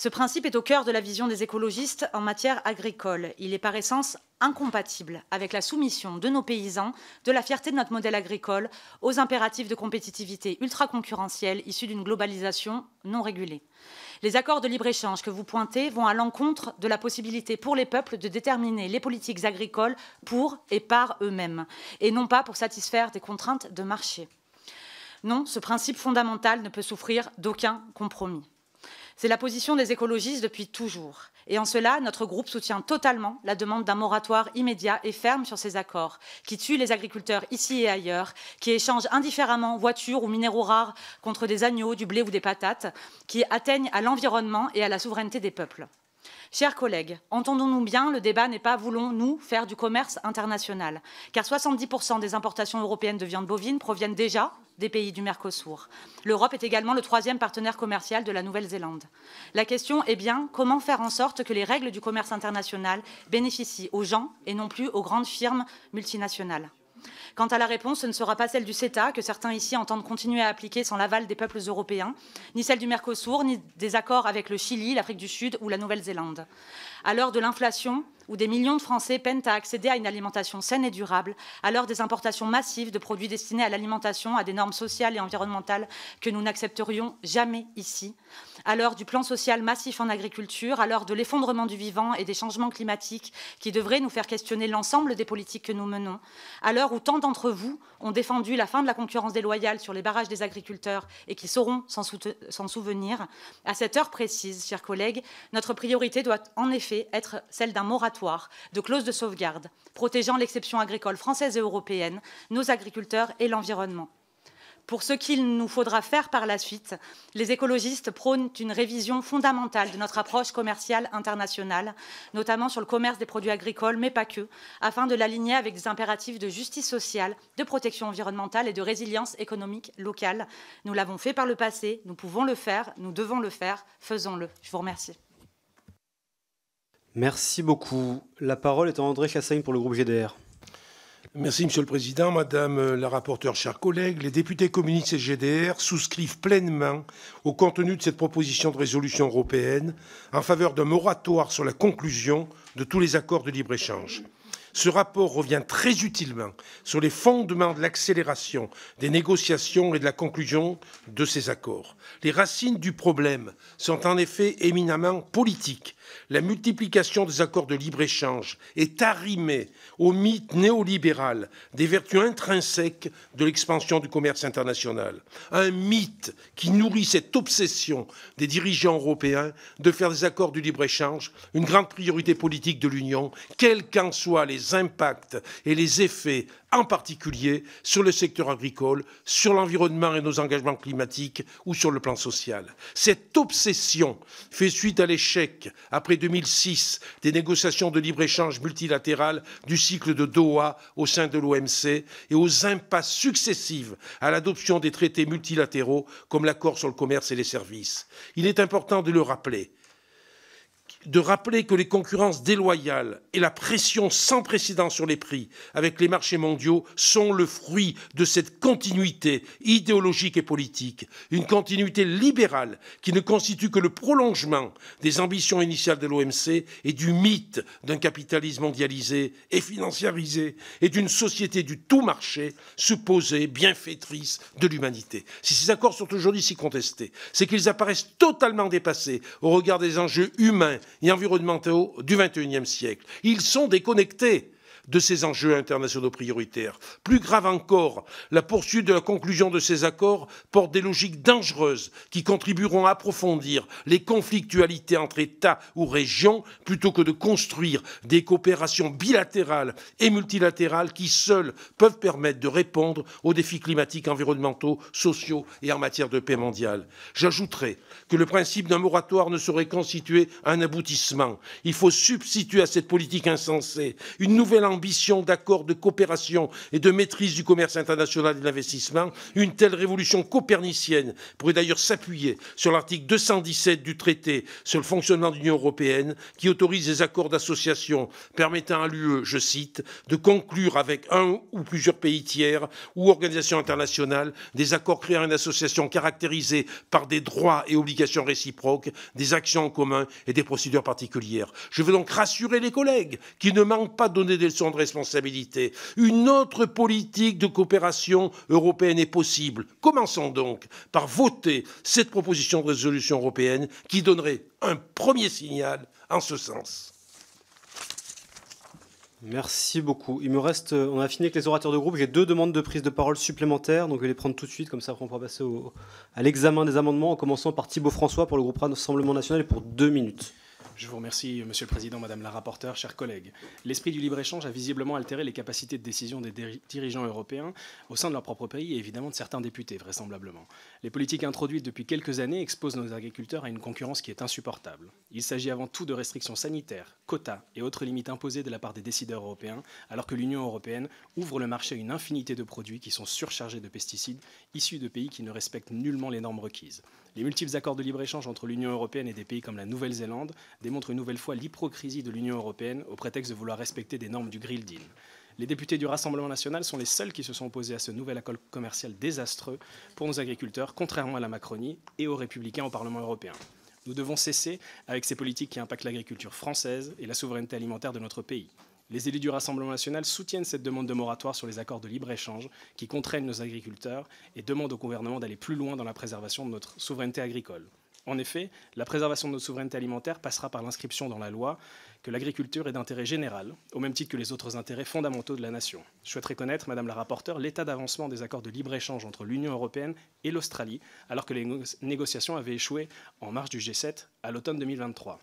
Ce principe est au cœur de la vision des écologistes en matière agricole. Il est par essence incompatible avec la soumission de nos paysans, de la fierté de notre modèle agricole, aux impératifs de compétitivité ultra-concurrentielle issus d'une globalisation non régulée. Les accords de libre-échange que vous pointez vont à l'encontre de la possibilité pour les peuples de déterminer les politiques agricoles pour et par eux-mêmes, et non pas pour satisfaire des contraintes de marché. Non, ce principe fondamental ne peut souffrir d'aucun compromis. C'est la position des écologistes depuis toujours. Et en cela, notre groupe soutient totalement la demande d'un moratoire immédiat et ferme sur ces accords, qui tuent les agriculteurs ici et ailleurs, qui échangent indifféremment voitures ou minéraux rares contre des agneaux, du blé ou des patates, qui atteignent à l'environnement et à la souveraineté des peuples. Chers collègues, entendons-nous bien, le débat n'est pas voulons-nous faire du commerce international, car 70% des importations européennes de viande bovine proviennent déjà des pays du Mercosur. L'Europe est également le troisième partenaire commercial de la Nouvelle-Zélande. La question est bien comment faire en sorte que les règles du commerce international bénéficient aux gens et non plus aux grandes firmes multinationales. Quant à la réponse, ce ne sera pas celle du CETA, que certains ici entendent continuer à appliquer sans l'aval des peuples européens, ni celle du Mercosur, ni des accords avec le Chili, l'Afrique du Sud ou la Nouvelle-Zélande. À l'heure de l'inflation, où des millions de Français peinent à accéder à une alimentation saine et durable, à l'heure des importations massives de produits destinés à l'alimentation, à des normes sociales et environnementales que nous n'accepterions jamais ici, à l'heure du plan social massif en agriculture, à l'heure de l'effondrement du vivant et des changements climatiques qui devraient nous faire questionner l'ensemble des politiques que nous menons, à l'heure où tant d'entre vous ont défendu la fin de la concurrence déloyale sur les barrages des agriculteurs et qui sauront s'en souvenir, à cette heure précise, chers collègues, notre priorité doit en effet être celle d'un moratoire, de clause de sauvegarde, protégeant l'exception agricole française et européenne, nos agriculteurs et l'environnement pour ce qu'il nous faudra faire par la suite, les écologistes prônent une révision fondamentale de notre approche commerciale internationale, notamment sur le commerce des produits agricoles, mais pas que, afin de l'aligner avec des impératifs de justice sociale, de protection environnementale et de résilience économique locale. Nous l'avons fait par le passé, nous pouvons le faire, nous devons le faire, faisons-le. Je vous remercie. Merci beaucoup. La parole est à André Chassaigne pour le groupe GDR. Merci, Monsieur le Président. Madame la rapporteure, chers collègues, les députés communistes et GDR souscrivent pleinement au contenu de cette proposition de résolution européenne en faveur d'un moratoire sur la conclusion de tous les accords de libre-échange. Ce rapport revient très utilement sur les fondements de l'accélération des négociations et de la conclusion de ces accords. Les racines du problème sont en effet éminemment politiques la multiplication des accords de libre-échange est arrimée au mythe néolibéral des vertus intrinsèques de l'expansion du commerce international. Un mythe qui nourrit cette obsession des dirigeants européens de faire des accords du libre-échange une grande priorité politique de l'Union, quels qu'en soient les impacts et les effets en particulier sur le secteur agricole, sur l'environnement et nos engagements climatiques ou sur le plan social. Cette obsession fait suite à l'échec, après 2006, des négociations de libre-échange multilatéral du cycle de Doha au sein de l'OMC et aux impasses successives à l'adoption des traités multilatéraux comme l'accord sur le commerce et les services. Il est important de le rappeler, de rappeler que les concurrences déloyales et la pression sans précédent sur les prix avec les marchés mondiaux sont le fruit de cette continuité idéologique et politique, une continuité libérale qui ne constitue que le prolongement des ambitions initiales de l'OMC et du mythe d'un capitalisme mondialisé et financiarisé et d'une société du tout marché supposée bienfaitrice de l'humanité. Si ces accords sont aujourd'hui si contestés, c'est qu'ils apparaissent totalement dépassés au regard des enjeux humains et environnementaux du XXIe siècle. Ils sont déconnectés de ces enjeux internationaux prioritaires. Plus grave encore, la poursuite de la conclusion de ces accords porte des logiques dangereuses qui contribueront à approfondir les conflictualités entre États ou régions plutôt que de construire des coopérations bilatérales et multilatérales qui seules peuvent permettre de répondre aux défis climatiques, environnementaux, sociaux et en matière de paix mondiale. J'ajouterai que le principe d'un moratoire ne saurait constituer un aboutissement. Il faut substituer à cette politique insensée une nouvelle ambition d'accords de coopération et de maîtrise du commerce international et de l'investissement, une telle révolution copernicienne pourrait d'ailleurs s'appuyer sur l'article 217 du traité sur le fonctionnement de l'Union européenne qui autorise des accords d'association permettant à l'UE, je cite, de conclure avec un ou plusieurs pays tiers ou organisations internationales des accords créant une association caractérisée par des droits et obligations réciproques, des actions en commun et des procédures particulières. Je veux donc rassurer les collègues qui ne manquent pas de donner des leçons de responsabilité. Une autre politique de coopération européenne est possible. Commençons donc par voter cette proposition de résolution européenne qui donnerait un premier signal en ce sens. Merci beaucoup. Il me reste, euh, on a fini avec les orateurs de groupe. J'ai deux demandes de prise de parole supplémentaires, donc je vais les prendre tout de suite, comme ça après on pourra passer à l'examen des amendements, en commençant par Thibault François pour le groupe Rassemblement National et pour deux minutes. Je vous remercie, Monsieur le Président, Madame la rapporteure, chers collègues. L'esprit du libre-échange a visiblement altéré les capacités de décision des dirigeants européens au sein de leur propre pays et évidemment de certains députés, vraisemblablement. Les politiques introduites depuis quelques années exposent nos agriculteurs à une concurrence qui est insupportable. Il s'agit avant tout de restrictions sanitaires, quotas et autres limites imposées de la part des décideurs européens, alors que l'Union européenne ouvre le marché à une infinité de produits qui sont surchargés de pesticides issus de pays qui ne respectent nullement les normes requises. Les multiples accords de libre-échange entre l'Union européenne et des pays comme la Nouvelle-Zélande démontrent une nouvelle fois l'hypocrisie de l'Union européenne au prétexte de vouloir respecter des normes du Green Deal. Les députés du Rassemblement national sont les seuls qui se sont opposés à ce nouvel accord commercial désastreux pour nos agriculteurs, contrairement à la Macronie et aux républicains au Parlement européen. Nous devons cesser avec ces politiques qui impactent l'agriculture française et la souveraineté alimentaire de notre pays. Les élus du Rassemblement national soutiennent cette demande de moratoire sur les accords de libre-échange qui contraignent nos agriculteurs et demandent au gouvernement d'aller plus loin dans la préservation de notre souveraineté agricole. En effet, la préservation de notre souveraineté alimentaire passera par l'inscription dans la loi que l'agriculture est d'intérêt général, au même titre que les autres intérêts fondamentaux de la nation. Je souhaiterais connaître, Madame la rapporteure, l'état d'avancement des accords de libre-échange entre l'Union européenne et l'Australie, alors que les négociations avaient échoué en marge du G7 à l'automne 2023.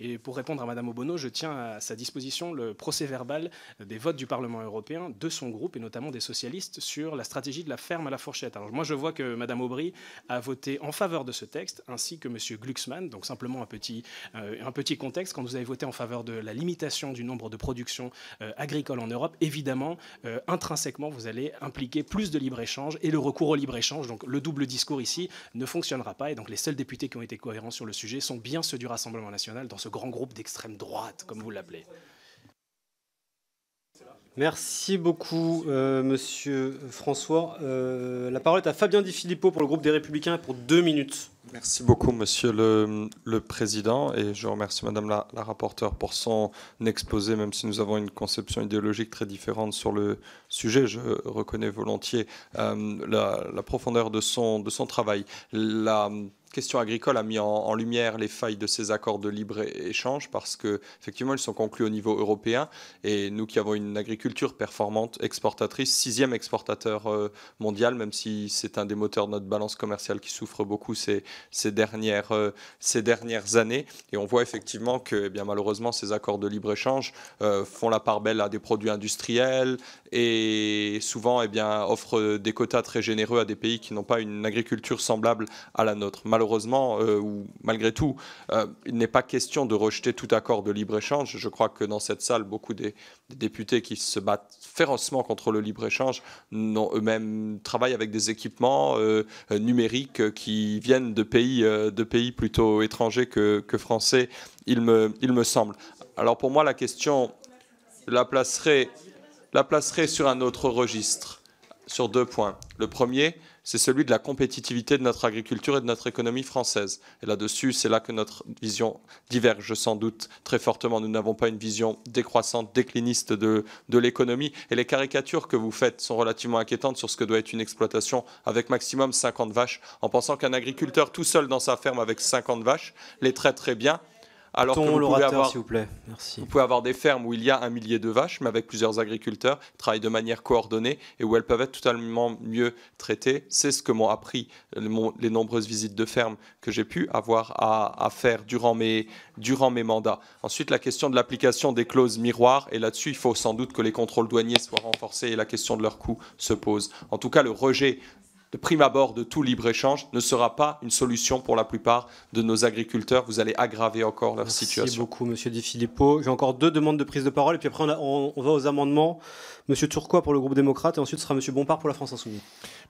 Et pour répondre à Madame Obono, je tiens à sa disposition le procès verbal des votes du Parlement européen, de son groupe et notamment des socialistes, sur la stratégie de la ferme à la fourchette. Alors moi, je vois que Madame Aubry a voté en faveur de ce texte, ainsi que Monsieur Glucksmann. Donc simplement un petit, euh, un petit contexte, quand vous avez voté en faveur de la limitation du nombre de productions euh, agricoles en Europe, évidemment, euh, intrinsèquement, vous allez impliquer plus de libre-échange et le recours au libre-échange, donc le double discours ici, ne fonctionnera pas. Et donc les seuls députés qui ont été cohérents sur le sujet sont bien ceux du Rassemblement national dans ce grand groupe d'extrême droite, comme vous l'appelez. Merci beaucoup, euh, monsieur François. Euh, la parole est à Fabien Di Filippo pour le groupe des Républicains pour deux minutes. Merci beaucoup, monsieur le, président. Et je remercie madame la, rapporteure pour son exposé, même si nous avons une conception idéologique très différente sur le sujet. Je reconnais volontiers euh, la, profondeur de son, de son travail. La question agricole a mis en, lumière les failles de ces accords de libre-échange parce que effectivement ils sont conclus au niveau européen et nous qui avons une agriculture performante, exportatrice, sixième exportateur euh, mondial, même si c'est un des moteurs de notre balance commerciale qui souffre beaucoup ces, ces, dernières, euh, ces dernières années. Et on voit effectivement que eh bien, malheureusement ces accords de libre-échange euh, font la part belle à des produits industriels et souvent eh bien, offrent des quotas très généreux à des pays qui n'ont pas une agriculture semblable à la nôtre malheureusement, euh, ou malgré tout, euh, il n'est pas question de rejeter tout accord de libre-échange. Je crois que dans cette salle, beaucoup des, députés qui se battent férocement contre le libre-échange eux-mêmes travaillent avec des équipements euh, numériques qui viennent de pays, de pays plutôt étrangers que, français, il me, il me semble. Alors pour moi, la question la placerait, la placerait sur un autre registre, sur deux points. Le premier, c'est celui de la compétitivité de notre agriculture et de notre économie française. Et là-dessus, c'est là que notre vision diverge sans doute très fortement. Nous n'avons pas une vision décroissante, décliniste de, l'économie. Et les caricatures que vous faites sont relativement inquiétantes sur ce que doit être une exploitation avec maximum 50 vaches, en pensant qu'un agriculteur tout seul dans sa ferme avec 50 vaches les très bien alors que vous pouvez avoir, s'il vous plaît. Merci. Vous pouvez avoir des fermes où il y a un millier de vaches, mais avec plusieurs agriculteurs, qui travaillent de manière coordonnée et où elles peuvent être totalement mieux traitées. C'est ce que m'ont appris les nombreuses visites de fermes que j'ai pu avoir à, faire durant mes, durant mes mandats. Ensuite, la question de l'application des clauses miroirs, et là-dessus, il faut sans doute que les contrôles douaniers soient renforcés et la question de leur coût se pose. En tout cas, le rejet de prime abord de tout libre-échange ne sera pas une solution pour la plupart de nos agriculteurs. Vous allez aggraver encore leur situation. Merci beaucoup, Monsieur Di Filippo. J'ai encore deux demandes de prise de parole et puis après on, va aux amendements. Monsieur Turquois pour le groupe démocrate et ensuite ce sera Monsieur Bompard pour la France Insoumise.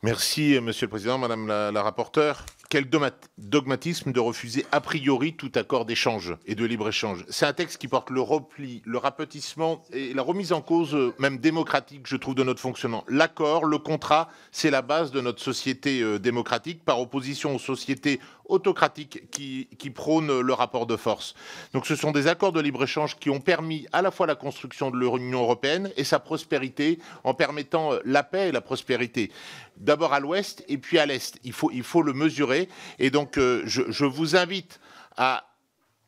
Merci, Monsieur le Président, Madame la rapporteure quel dogmatisme de refuser a priori tout accord d'échange et de libre-échange. C'est un texte qui porte le repli, le rapetissement et la remise en cause euh, même démocratique, je trouve, de notre fonctionnement. L'accord, le contrat, c'est la base de notre société euh, démocratique par opposition aux sociétés autocratique qui, qui prône le rapport de force. Donc ce sont des accords de libre-échange qui ont permis à la fois la construction de l'Union européenne et sa prospérité en permettant euh, la paix et la prospérité. D'abord à l'ouest et puis à l'est. Il faut, il faut le mesurer. Et donc euh, je vous invite à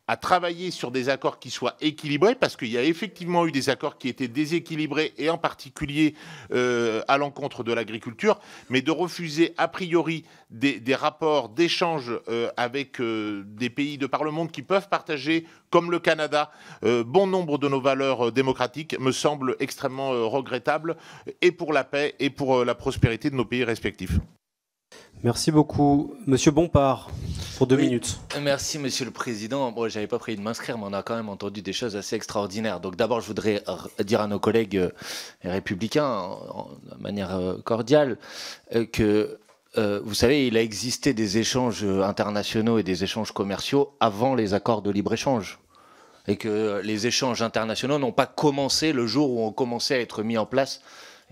à travailler sur des accords qui soient équilibrés, parce qu'il y a effectivement eu des accords qui étaient déséquilibrés, et en particulier euh, à l'encontre de l'agriculture, mais de refuser a priori des, rapports d'échange euh, avec euh, des pays de par le monde qui peuvent partager, comme le Canada, bon nombre de nos valeurs démocratiques, me semble extrêmement regrettable, et pour la paix et pour la prospérité de nos pays respectifs. Merci beaucoup. Monsieur Bompard, pour deux minutes. Merci, Monsieur le Président. Moi, j'avais pas prévu de m'inscrire, mais on a quand même entendu des choses assez extraordinaires. Donc, d'abord, je voudrais dire à nos collègues euh, républicains, en, de manière euh, cordiale, euh, que vous savez, il a existé des échanges internationaux et des échanges commerciaux avant les accords de libre-échange. Et que les échanges internationaux n'ont pas commencé le jour où ont commencé à être mis en place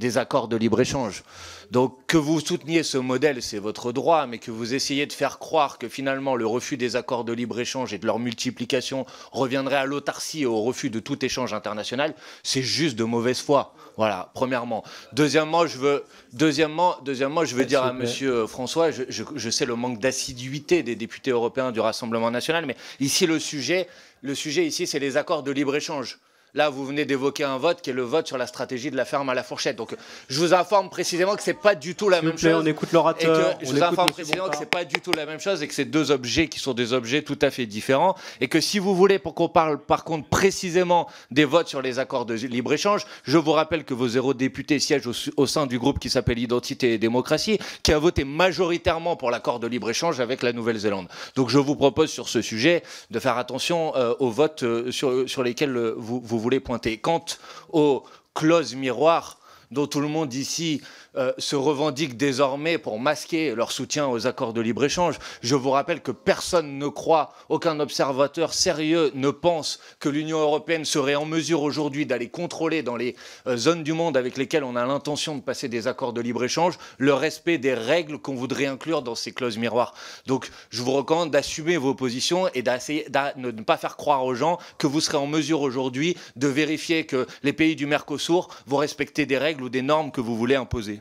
des accords de libre-échange. Donc que vous souteniez ce modèle, c'est votre droit, mais que vous essayez de faire croire que finalement le refus des accords de libre-échange et de leur multiplication reviendrait à l'autarcie et au refus de tout échange international, c'est juste de mauvaise foi. Voilà, premièrement. Deuxièmement, je veux, deuxièmement, deuxièmement, je veux dire à Monsieur euh, François, je, sais le manque d'assiduité des députés européens du Rassemblement national, mais ici le sujet, le sujet ici, c'est les accords de libre-échange. Là, vous venez d'évoquer un vote qui est le vote sur la stratégie de la ferme à la fourchette. Donc, je vous informe précisément que c'est pas du tout la même chose. On écoute l'orateur. Je vous informe précisément que c'est pas du tout la même chose et que c'est deux objets qui sont des objets tout à fait différents. Et que si vous voulez pour qu'on parle, par contre, précisément des votes sur les accords de libre-échange, je vous rappelle que vos zéro députés siègent au, sein du groupe qui s'appelle Identité et Démocratie, qui a voté majoritairement pour l'accord de libre-échange avec la Nouvelle-Zélande. Donc, je vous propose sur ce sujet de faire attention euh, aux votes euh, sur, lesquels euh, vous, vous vous voulez pointer. Quant au clauses miroir dont tout le monde ici euh, se revendiquent désormais pour masquer leur soutien aux accords de libre-échange. Je vous rappelle que personne ne croit, aucun observateur sérieux ne pense que l'Union européenne serait en mesure aujourd'hui d'aller contrôler dans les euh, zones du monde avec lesquelles on a l'intention de passer des accords de libre-échange le respect des règles qu'on voudrait inclure dans ces clauses miroirs. Donc je vous recommande d'assumer vos positions et d'essayer de ne pas faire croire aux gens que vous serez en mesure aujourd'hui de vérifier que les pays du Mercosur vont respecter des règles ou des normes que vous voulez imposer.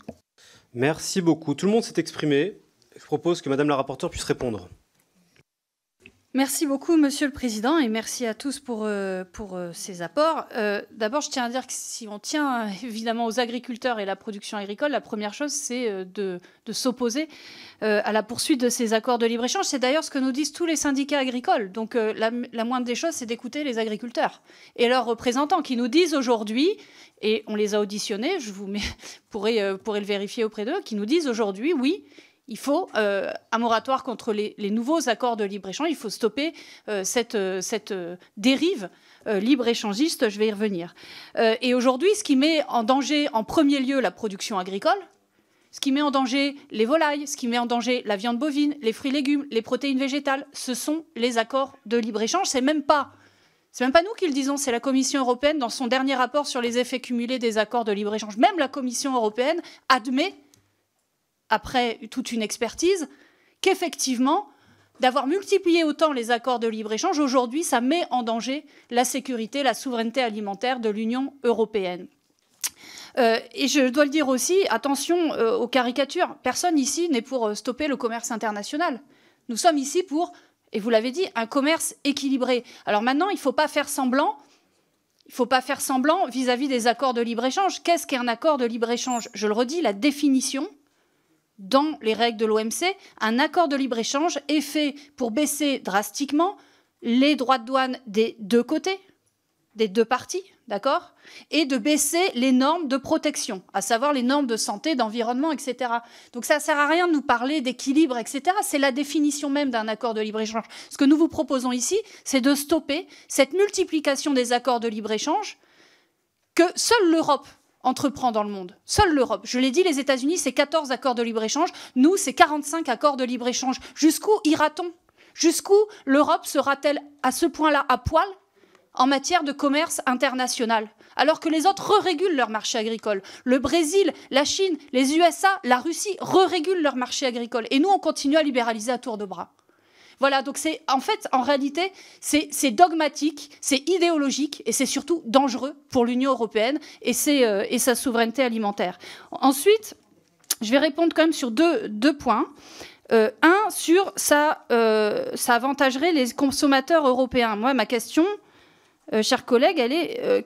Merci beaucoup. Tout le monde s'est exprimé. Je propose que Madame la rapporteure puisse répondre. Merci beaucoup, Monsieur le Président, et merci à tous pour, euh, pour euh, ces apports. Euh, d'abord, je tiens à dire que si on tient évidemment aux agriculteurs et la production agricole, la première chose, c'est de, s'opposer à la poursuite de ces accords de libre-échange. C'est d'ailleurs ce que nous disent tous les syndicats agricoles. Donc, la, moindre des choses, c'est d'écouter les agriculteurs et leurs représentants qui nous disent aujourd'hui, et on les a auditionnés, je vous mets, pourrez, le vérifier auprès d'eux, qui nous disent aujourd'hui, oui, il faut euh, un moratoire contre les, nouveaux accords de libre-échange. Il faut stopper euh, cette, euh, cette dérive libre-échangiste. Je vais y revenir. et aujourd'hui, ce qui met en danger en premier lieu la production agricole, ce qui met en danger les volailles, ce qui met en danger la viande bovine, les fruits et légumes, les protéines végétales, ce sont les accords de libre-échange. C'est même pas. C'est même pas nous qui le disons, c'est la Commission européenne dans son dernier rapport sur les effets cumulés des accords de libre-échange. Même la Commission européenne admet après toute une expertise, qu'effectivement, d'avoir multiplié autant les accords de libre-échange, aujourd'hui, ça met en danger la sécurité, la souveraineté alimentaire de l'Union européenne. Euh, et je dois le dire aussi, attention euh, aux caricatures. Personne ici n'est pour euh, stopper le commerce international. Nous sommes ici pour, et vous l'avez dit, un commerce équilibré. Alors maintenant, il ne faut pas faire semblant. Il faut pas faire semblant vis à -vis des accords de libre-échange. Qu'est-ce qu'un accord de libre-échange Je le redis, la définition, dans les règles de l'OMC, un accord de libre-échange est fait pour baisser drastiquement les droits de douane des deux côtés, des deux parties, d'accord Et de baisser les normes de protection, à savoir les normes de santé, d'environnement, etc. Donc ça ne sert à rien de nous parler d'équilibre, etc. C'est la définition même d'un accord de libre-échange. Ce que nous vous proposons ici, c'est de stopper cette multiplication des accords de libre-échange que seule l'Europe entreprend dans le monde. Seule l'Europe. Je l'ai dit, les États-Unis, c'est 14 accords de libre-échange. Nous, c'est 45 accords de libre-échange. Jusqu'où ira-t-on Jusqu'où l'Europe sera-t-elle à ce point-là à poil en matière de commerce international, alors que les autres régulent leur marché agricole. Le Brésil, la Chine, les USA, la Russie régulent leur marché agricole. Et nous, on continue à libéraliser à tour de bras. Voilà, donc c'est en fait, en réalité, c'est dogmatique, c'est idéologique et c'est surtout dangereux pour l'Union européenne et, euh, sa souveraineté alimentaire. Ensuite, je vais répondre quand même sur deux, points. Euh, un, sur ça, euh, ça avantagerait les consommateurs européens. Moi, ma question, euh, chers collègues, elle euh,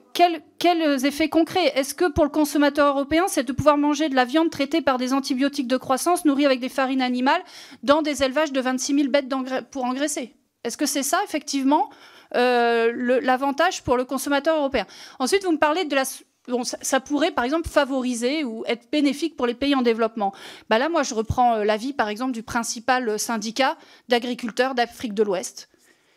quels effets concrets Est-ce que pour le consommateur européen, c'est de pouvoir manger de la viande traitée par des antibiotiques de croissance, nourrie avec des farines animales, dans des élevages de 26 000 bêtes pour engraisser Est-ce que c'est ça, effectivement, euh, l'avantage pour le consommateur européen Ensuite, vous me parlez de la ça, pourrait, par exemple, favoriser ou être bénéfique pour les pays en développement. Bah là, moi, je reprends l'avis, par exemple, du principal syndicat d'agriculteurs d'Afrique de l'Ouest,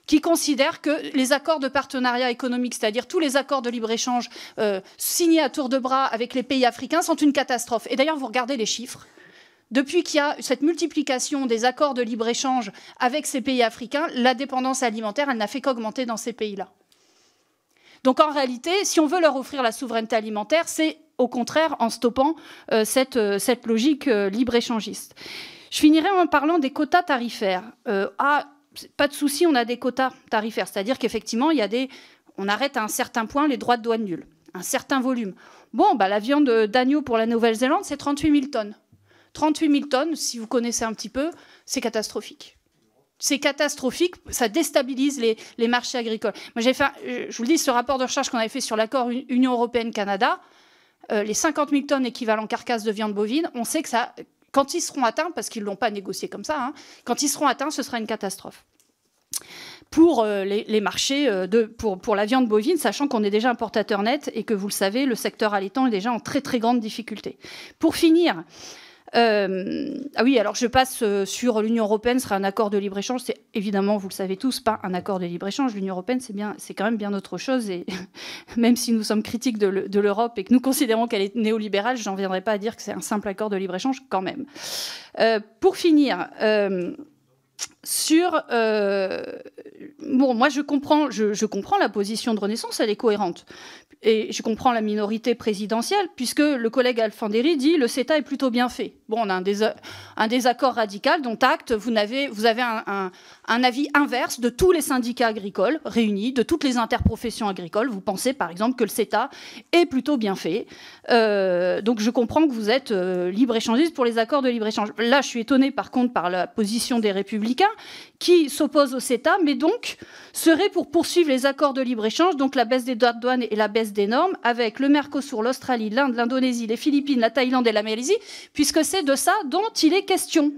qui considère que les accords de partenariat économique, c'est-à-dire tous les accords de libre-échange euh, signés à tour de bras avec les pays africains, sont une catastrophe. Et d'ailleurs, vous regardez les chiffres. Depuis qu'il y a cette multiplication des accords de libre-échange avec ces pays africains, la dépendance alimentaire, elle n'a fait qu'augmenter dans ces pays-là. Donc en réalité, si on veut leur offrir la souveraineté alimentaire, c'est au contraire en stoppant euh, cette, euh, cette, logique libre-échangiste. Je finirai en parlant des quotas tarifaires. à pas de souci, on a des quotas tarifaires. C'est-à-dire qu'effectivement, il y a des, on arrête à un certain point les droits de douane nuls, un certain volume. Bon, bah, la viande d'agneau pour la Nouvelle-Zélande, c'est 38 000 tonnes. 38 000 tonnes, si vous connaissez un petit peu, c'est catastrophique. C'est catastrophique, ça déstabilise les, marchés agricoles. Moi, j'ai fait, euh, je vous le dis, ce rapport de recherche qu'on avait fait sur l'accord Union européenne-Canada, euh, les 50 000 tonnes équivalent carcasse de viande bovine, on sait que ça quand ils seront atteints, parce qu'ils ne l'ont pas négocié comme ça, hein, quand ils seront atteints, ce sera une catastrophe pour euh, les, marchés euh, de, pour, pour, la viande bovine, sachant qu'on est déjà un importateur net et que vous le savez, le secteur allaitant est déjà en très très grande difficulté. Pour finir, euh, ah oui, alors je passe euh, sur l'Union européenne sera un accord de libre-échange. C'est évidemment, vous le savez tous, pas un accord de libre-échange. L'Union européenne, c'est bien, c'est quand même bien autre chose. Et même si nous sommes critiques de l'Europe et que nous considérons qu'elle est néolibérale, je n'en viendrai pas à dire que c'est un simple accord de libre-échange quand même. Euh, pour finir sur... Euh, bon, moi, je comprends, je, comprends la position de Renaissance, elle est cohérente. Et je comprends la minorité présidentielle, puisque le collègue Alfanderi dit le CETA est plutôt bien fait. Bon, on a un, désaccord radical, dont acte, vous avez, un, avis inverse de tous les syndicats agricoles réunis, de toutes les interprofessions agricoles. Vous pensez, par exemple, que le CETA est plutôt bien fait. Euh, donc, je comprends que vous êtes euh, libre-échangiste pour les accords de libre-échange. Là, je suis étonnée, par contre, par la position des républicains qui s'oppose au CETA, mais donc serait pour poursuivre les accords de libre-échange, donc la baisse des droits de douane et la baisse des normes, avec le Mercosur, l'Australie, l'Inde, l'Indonésie, les Philippines, la Thaïlande et la Malaisie, puisque c'est de ça dont il est question.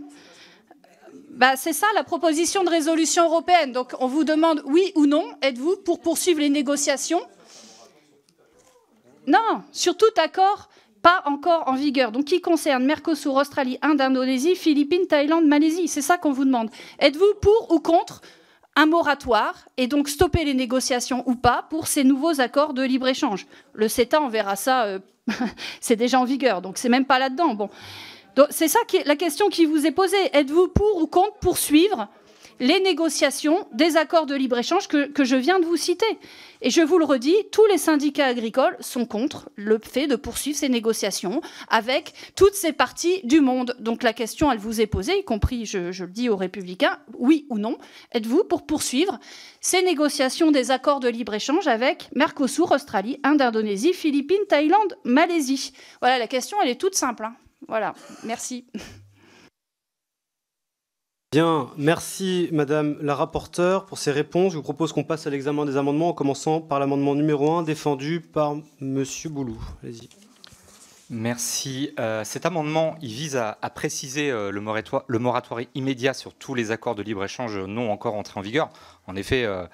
Bah, c'est ça la proposition de résolution européenne. Donc on vous demande oui ou non, êtes-vous pour poursuivre les négociations Non, sur tout accord pas encore en vigueur, donc qui concerne Mercosur, Australie, Inde, Indonésie, Philippines, Thaïlande, Malaisie. C'est ça qu'on vous demande. Êtes-vous pour ou contre un moratoire et donc stopper les négociations ou pas pour ces nouveaux accords de libre-échange Le CETA, on verra ça, euh, c'est déjà en vigueur, donc c'est même pas là-dedans. Bon. C'est ça la question qui vous est posée. Êtes-vous pour ou contre poursuivre les négociations des accords de libre-échange que, je viens de vous citer. Et je vous le redis, tous les syndicats agricoles sont contre le fait de poursuivre ces négociations avec toutes ces parties du monde. Donc la question, elle vous est posée, y compris, je, le dis aux républicains, oui ou non, êtes-vous pour poursuivre ces négociations des accords de libre-échange avec Mercosur, Australie, Inde, Indonésie, Philippines, Thaïlande, Malaisie Voilà, la question, elle est toute simple. Hein. Voilà, merci. Bien, merci Madame la rapporteure pour ces réponses. Je vous propose qu'on passe à l'examen des amendements en commençant par l'amendement numéro 1 défendu par Monsieur Boulou. Allez-y. Merci. Euh, cet amendement il vise à, préciser euh, le, moratoire, immédiat sur tous les accords de libre-échange non encore entrés en vigueur. En effet, euh,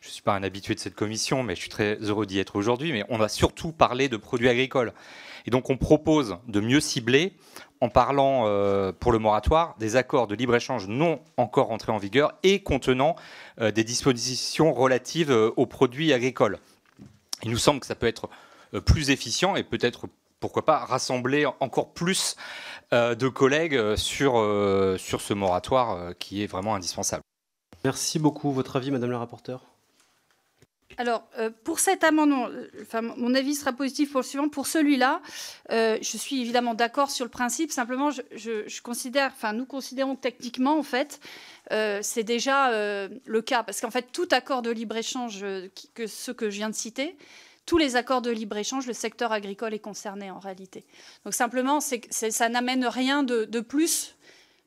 je ne suis pas un habitué de cette commission, mais je suis très heureux d'y être aujourd'hui. Mais on va surtout parler de produits agricoles. Et donc on propose de mieux cibler en parlant euh, pour le moratoire des accords de libre-échange non encore entrés en vigueur et contenant euh, des dispositions relatives euh, aux produits agricoles. Il nous semble que ça peut être plus efficient et peut-être, pourquoi pas, rassembler encore plus de collègues sur, sur ce moratoire qui est vraiment indispensable. Merci beaucoup. Votre avis, Madame la rapporteure alors, euh, pour cet amendement, euh, mon avis sera positif pour le suivant. Pour celui-là, euh, je suis évidemment d'accord sur le principe. Simplement, je, considère, nous considérons techniquement, en fait, c'est déjà le cas. Parce qu'en fait, tout accord de libre-échange, que ce que je viens de citer, tous les accords de libre-échange, le secteur agricole est concerné en réalité. Donc simplement, ça n'amène rien de plus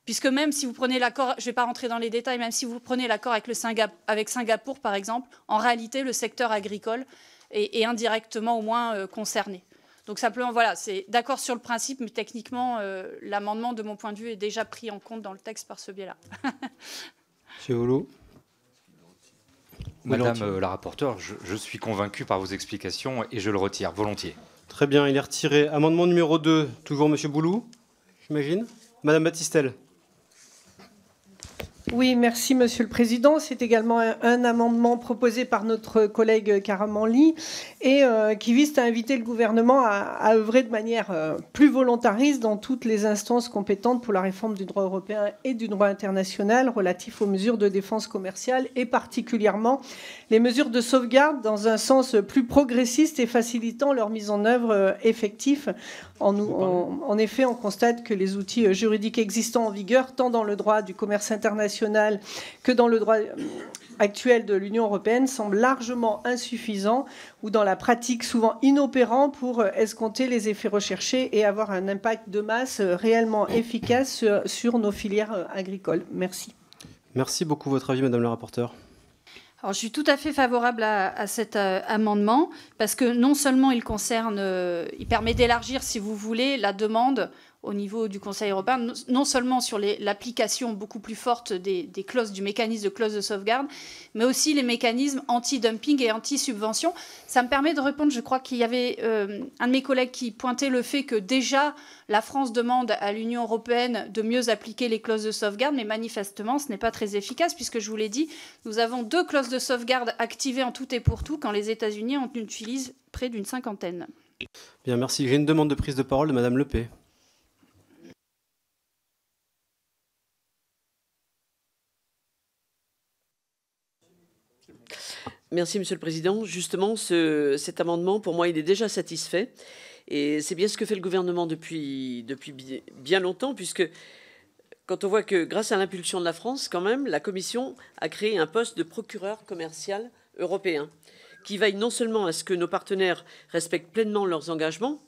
puisque même si vous prenez l'accord, je ne vais pas rentrer dans les détails, même si vous prenez l'accord avec, avec Singapour, par exemple, en réalité, le secteur agricole est, indirectement au moins euh, concerné. Donc simplement, voilà, c'est d'accord sur le principe, mais techniquement, euh, l'amendement, de mon point de vue, est déjà pris en compte dans le texte par ce biais-là. Monsieur Houlot Madame euh, la rapporteure, je, je suis convaincu par vos explications et je le retire volontiers. Très bien, il est retiré. Amendement numéro 2, toujours Monsieur Boulou, j'imagine Madame Battistel oui, merci Monsieur le Président. C'est également un, amendement proposé par notre collègue Caramanli et euh, qui vise à inviter le gouvernement à, œuvrer de manière euh, plus volontariste dans toutes les instances compétentes pour la réforme du droit européen et du droit international relatif aux mesures de défense commerciale et particulièrement les mesures de sauvegarde dans un sens plus progressiste et facilitant leur mise en œuvre euh, effective en, effet, on constate que les outils euh, juridiques existants en vigueur, tant dans le droit du commerce international que dans le droit euh, actuel de l'Union européenne, semblent largement insuffisants ou dans la pratique souvent inopérants pour euh, escompter les effets recherchés et avoir un impact de masse réellement efficace sur, sur nos filières agricoles. Merci. Merci beaucoup votre avis, Madame la rapporteure. Alors, je suis tout à fait favorable à, cet euh, amendement parce que non seulement il concerne, euh, il permet d'élargir, si vous voulez, la demande au niveau du Conseil européen, non seulement sur l'application beaucoup plus forte des, clauses, du mécanisme de clause de sauvegarde, mais aussi les mécanismes anti-dumping et anti-subvention. Ça me permet de répondre, je crois qu'il y avait euh, un de mes collègues qui pointait le fait que déjà la France demande à l'Union européenne de mieux appliquer les clauses de sauvegarde, mais manifestement ce n'est pas très efficace, puisque je vous l'ai dit, nous avons deux clauses de sauvegarde activées en tout et pour tout, quand les États-Unis en utilisent près d'une cinquantaine. Bien, merci. J'ai une demande de prise de parole de Madame Lepé. Merci, Monsieur le Président. Justement, cet amendement, pour moi, il est déjà satisfait. Et c'est bien ce que fait le gouvernement depuis, bien longtemps, puisque quand on voit que, grâce à l'impulsion de la France, quand même, la Commission a créé un poste de procureur commercial européen, qui veille non seulement à ce que nos partenaires respectent pleinement leurs engagements,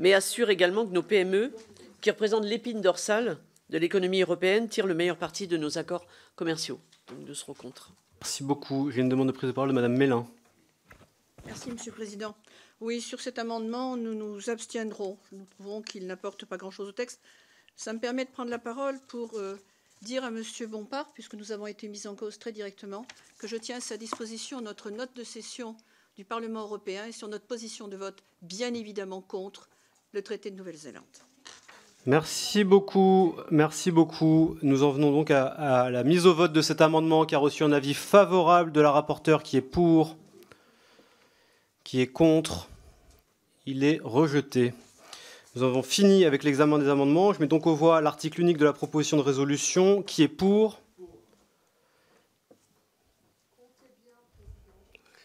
mais assure également que nos PME, qui représentent l'épine dorsale de l'économie européenne, tirent le meilleur parti de nos accords commerciaux, donc de serons Merci beaucoup. J'ai une demande de prise de parole de Madame Mélin. Merci, Monsieur le Président. Oui, sur cet amendement, nous nous abstiendrons. Nous trouvons qu'il n'apporte pas grand-chose au texte. Ça me permet de prendre la parole pour euh, dire à Monsieur Bompard, puisque nous avons été mis en cause très directement, que je tiens à sa disposition notre note de session du Parlement européen et sur notre position de vote, bien évidemment contre le traité de Nouvelle-Zélande. Merci beaucoup, merci beaucoup. Nous en venons donc à, la mise au vote de cet amendement qui a reçu un avis favorable de la rapporteure qui est pour, qui est contre. Il est rejeté. Nous avons fini avec l'examen des amendements. Je mets donc aux voix l'article unique de la proposition de résolution qui est pour.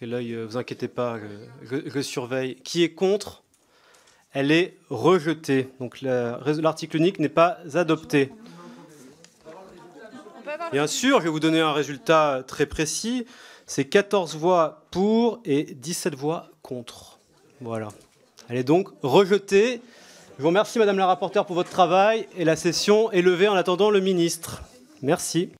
Et là, vous inquiétez pas, je surveille. Qui est contre elle est rejetée. Donc l'article unique n'est pas adopté. Bien sûr, je vais vous donner un résultat très précis. C'est 14 voix pour et 17 voix contre. Voilà. Elle est donc rejetée. Je vous remercie, Madame la rapporteure, pour votre travail et la session est levée en attendant le ministre. Merci.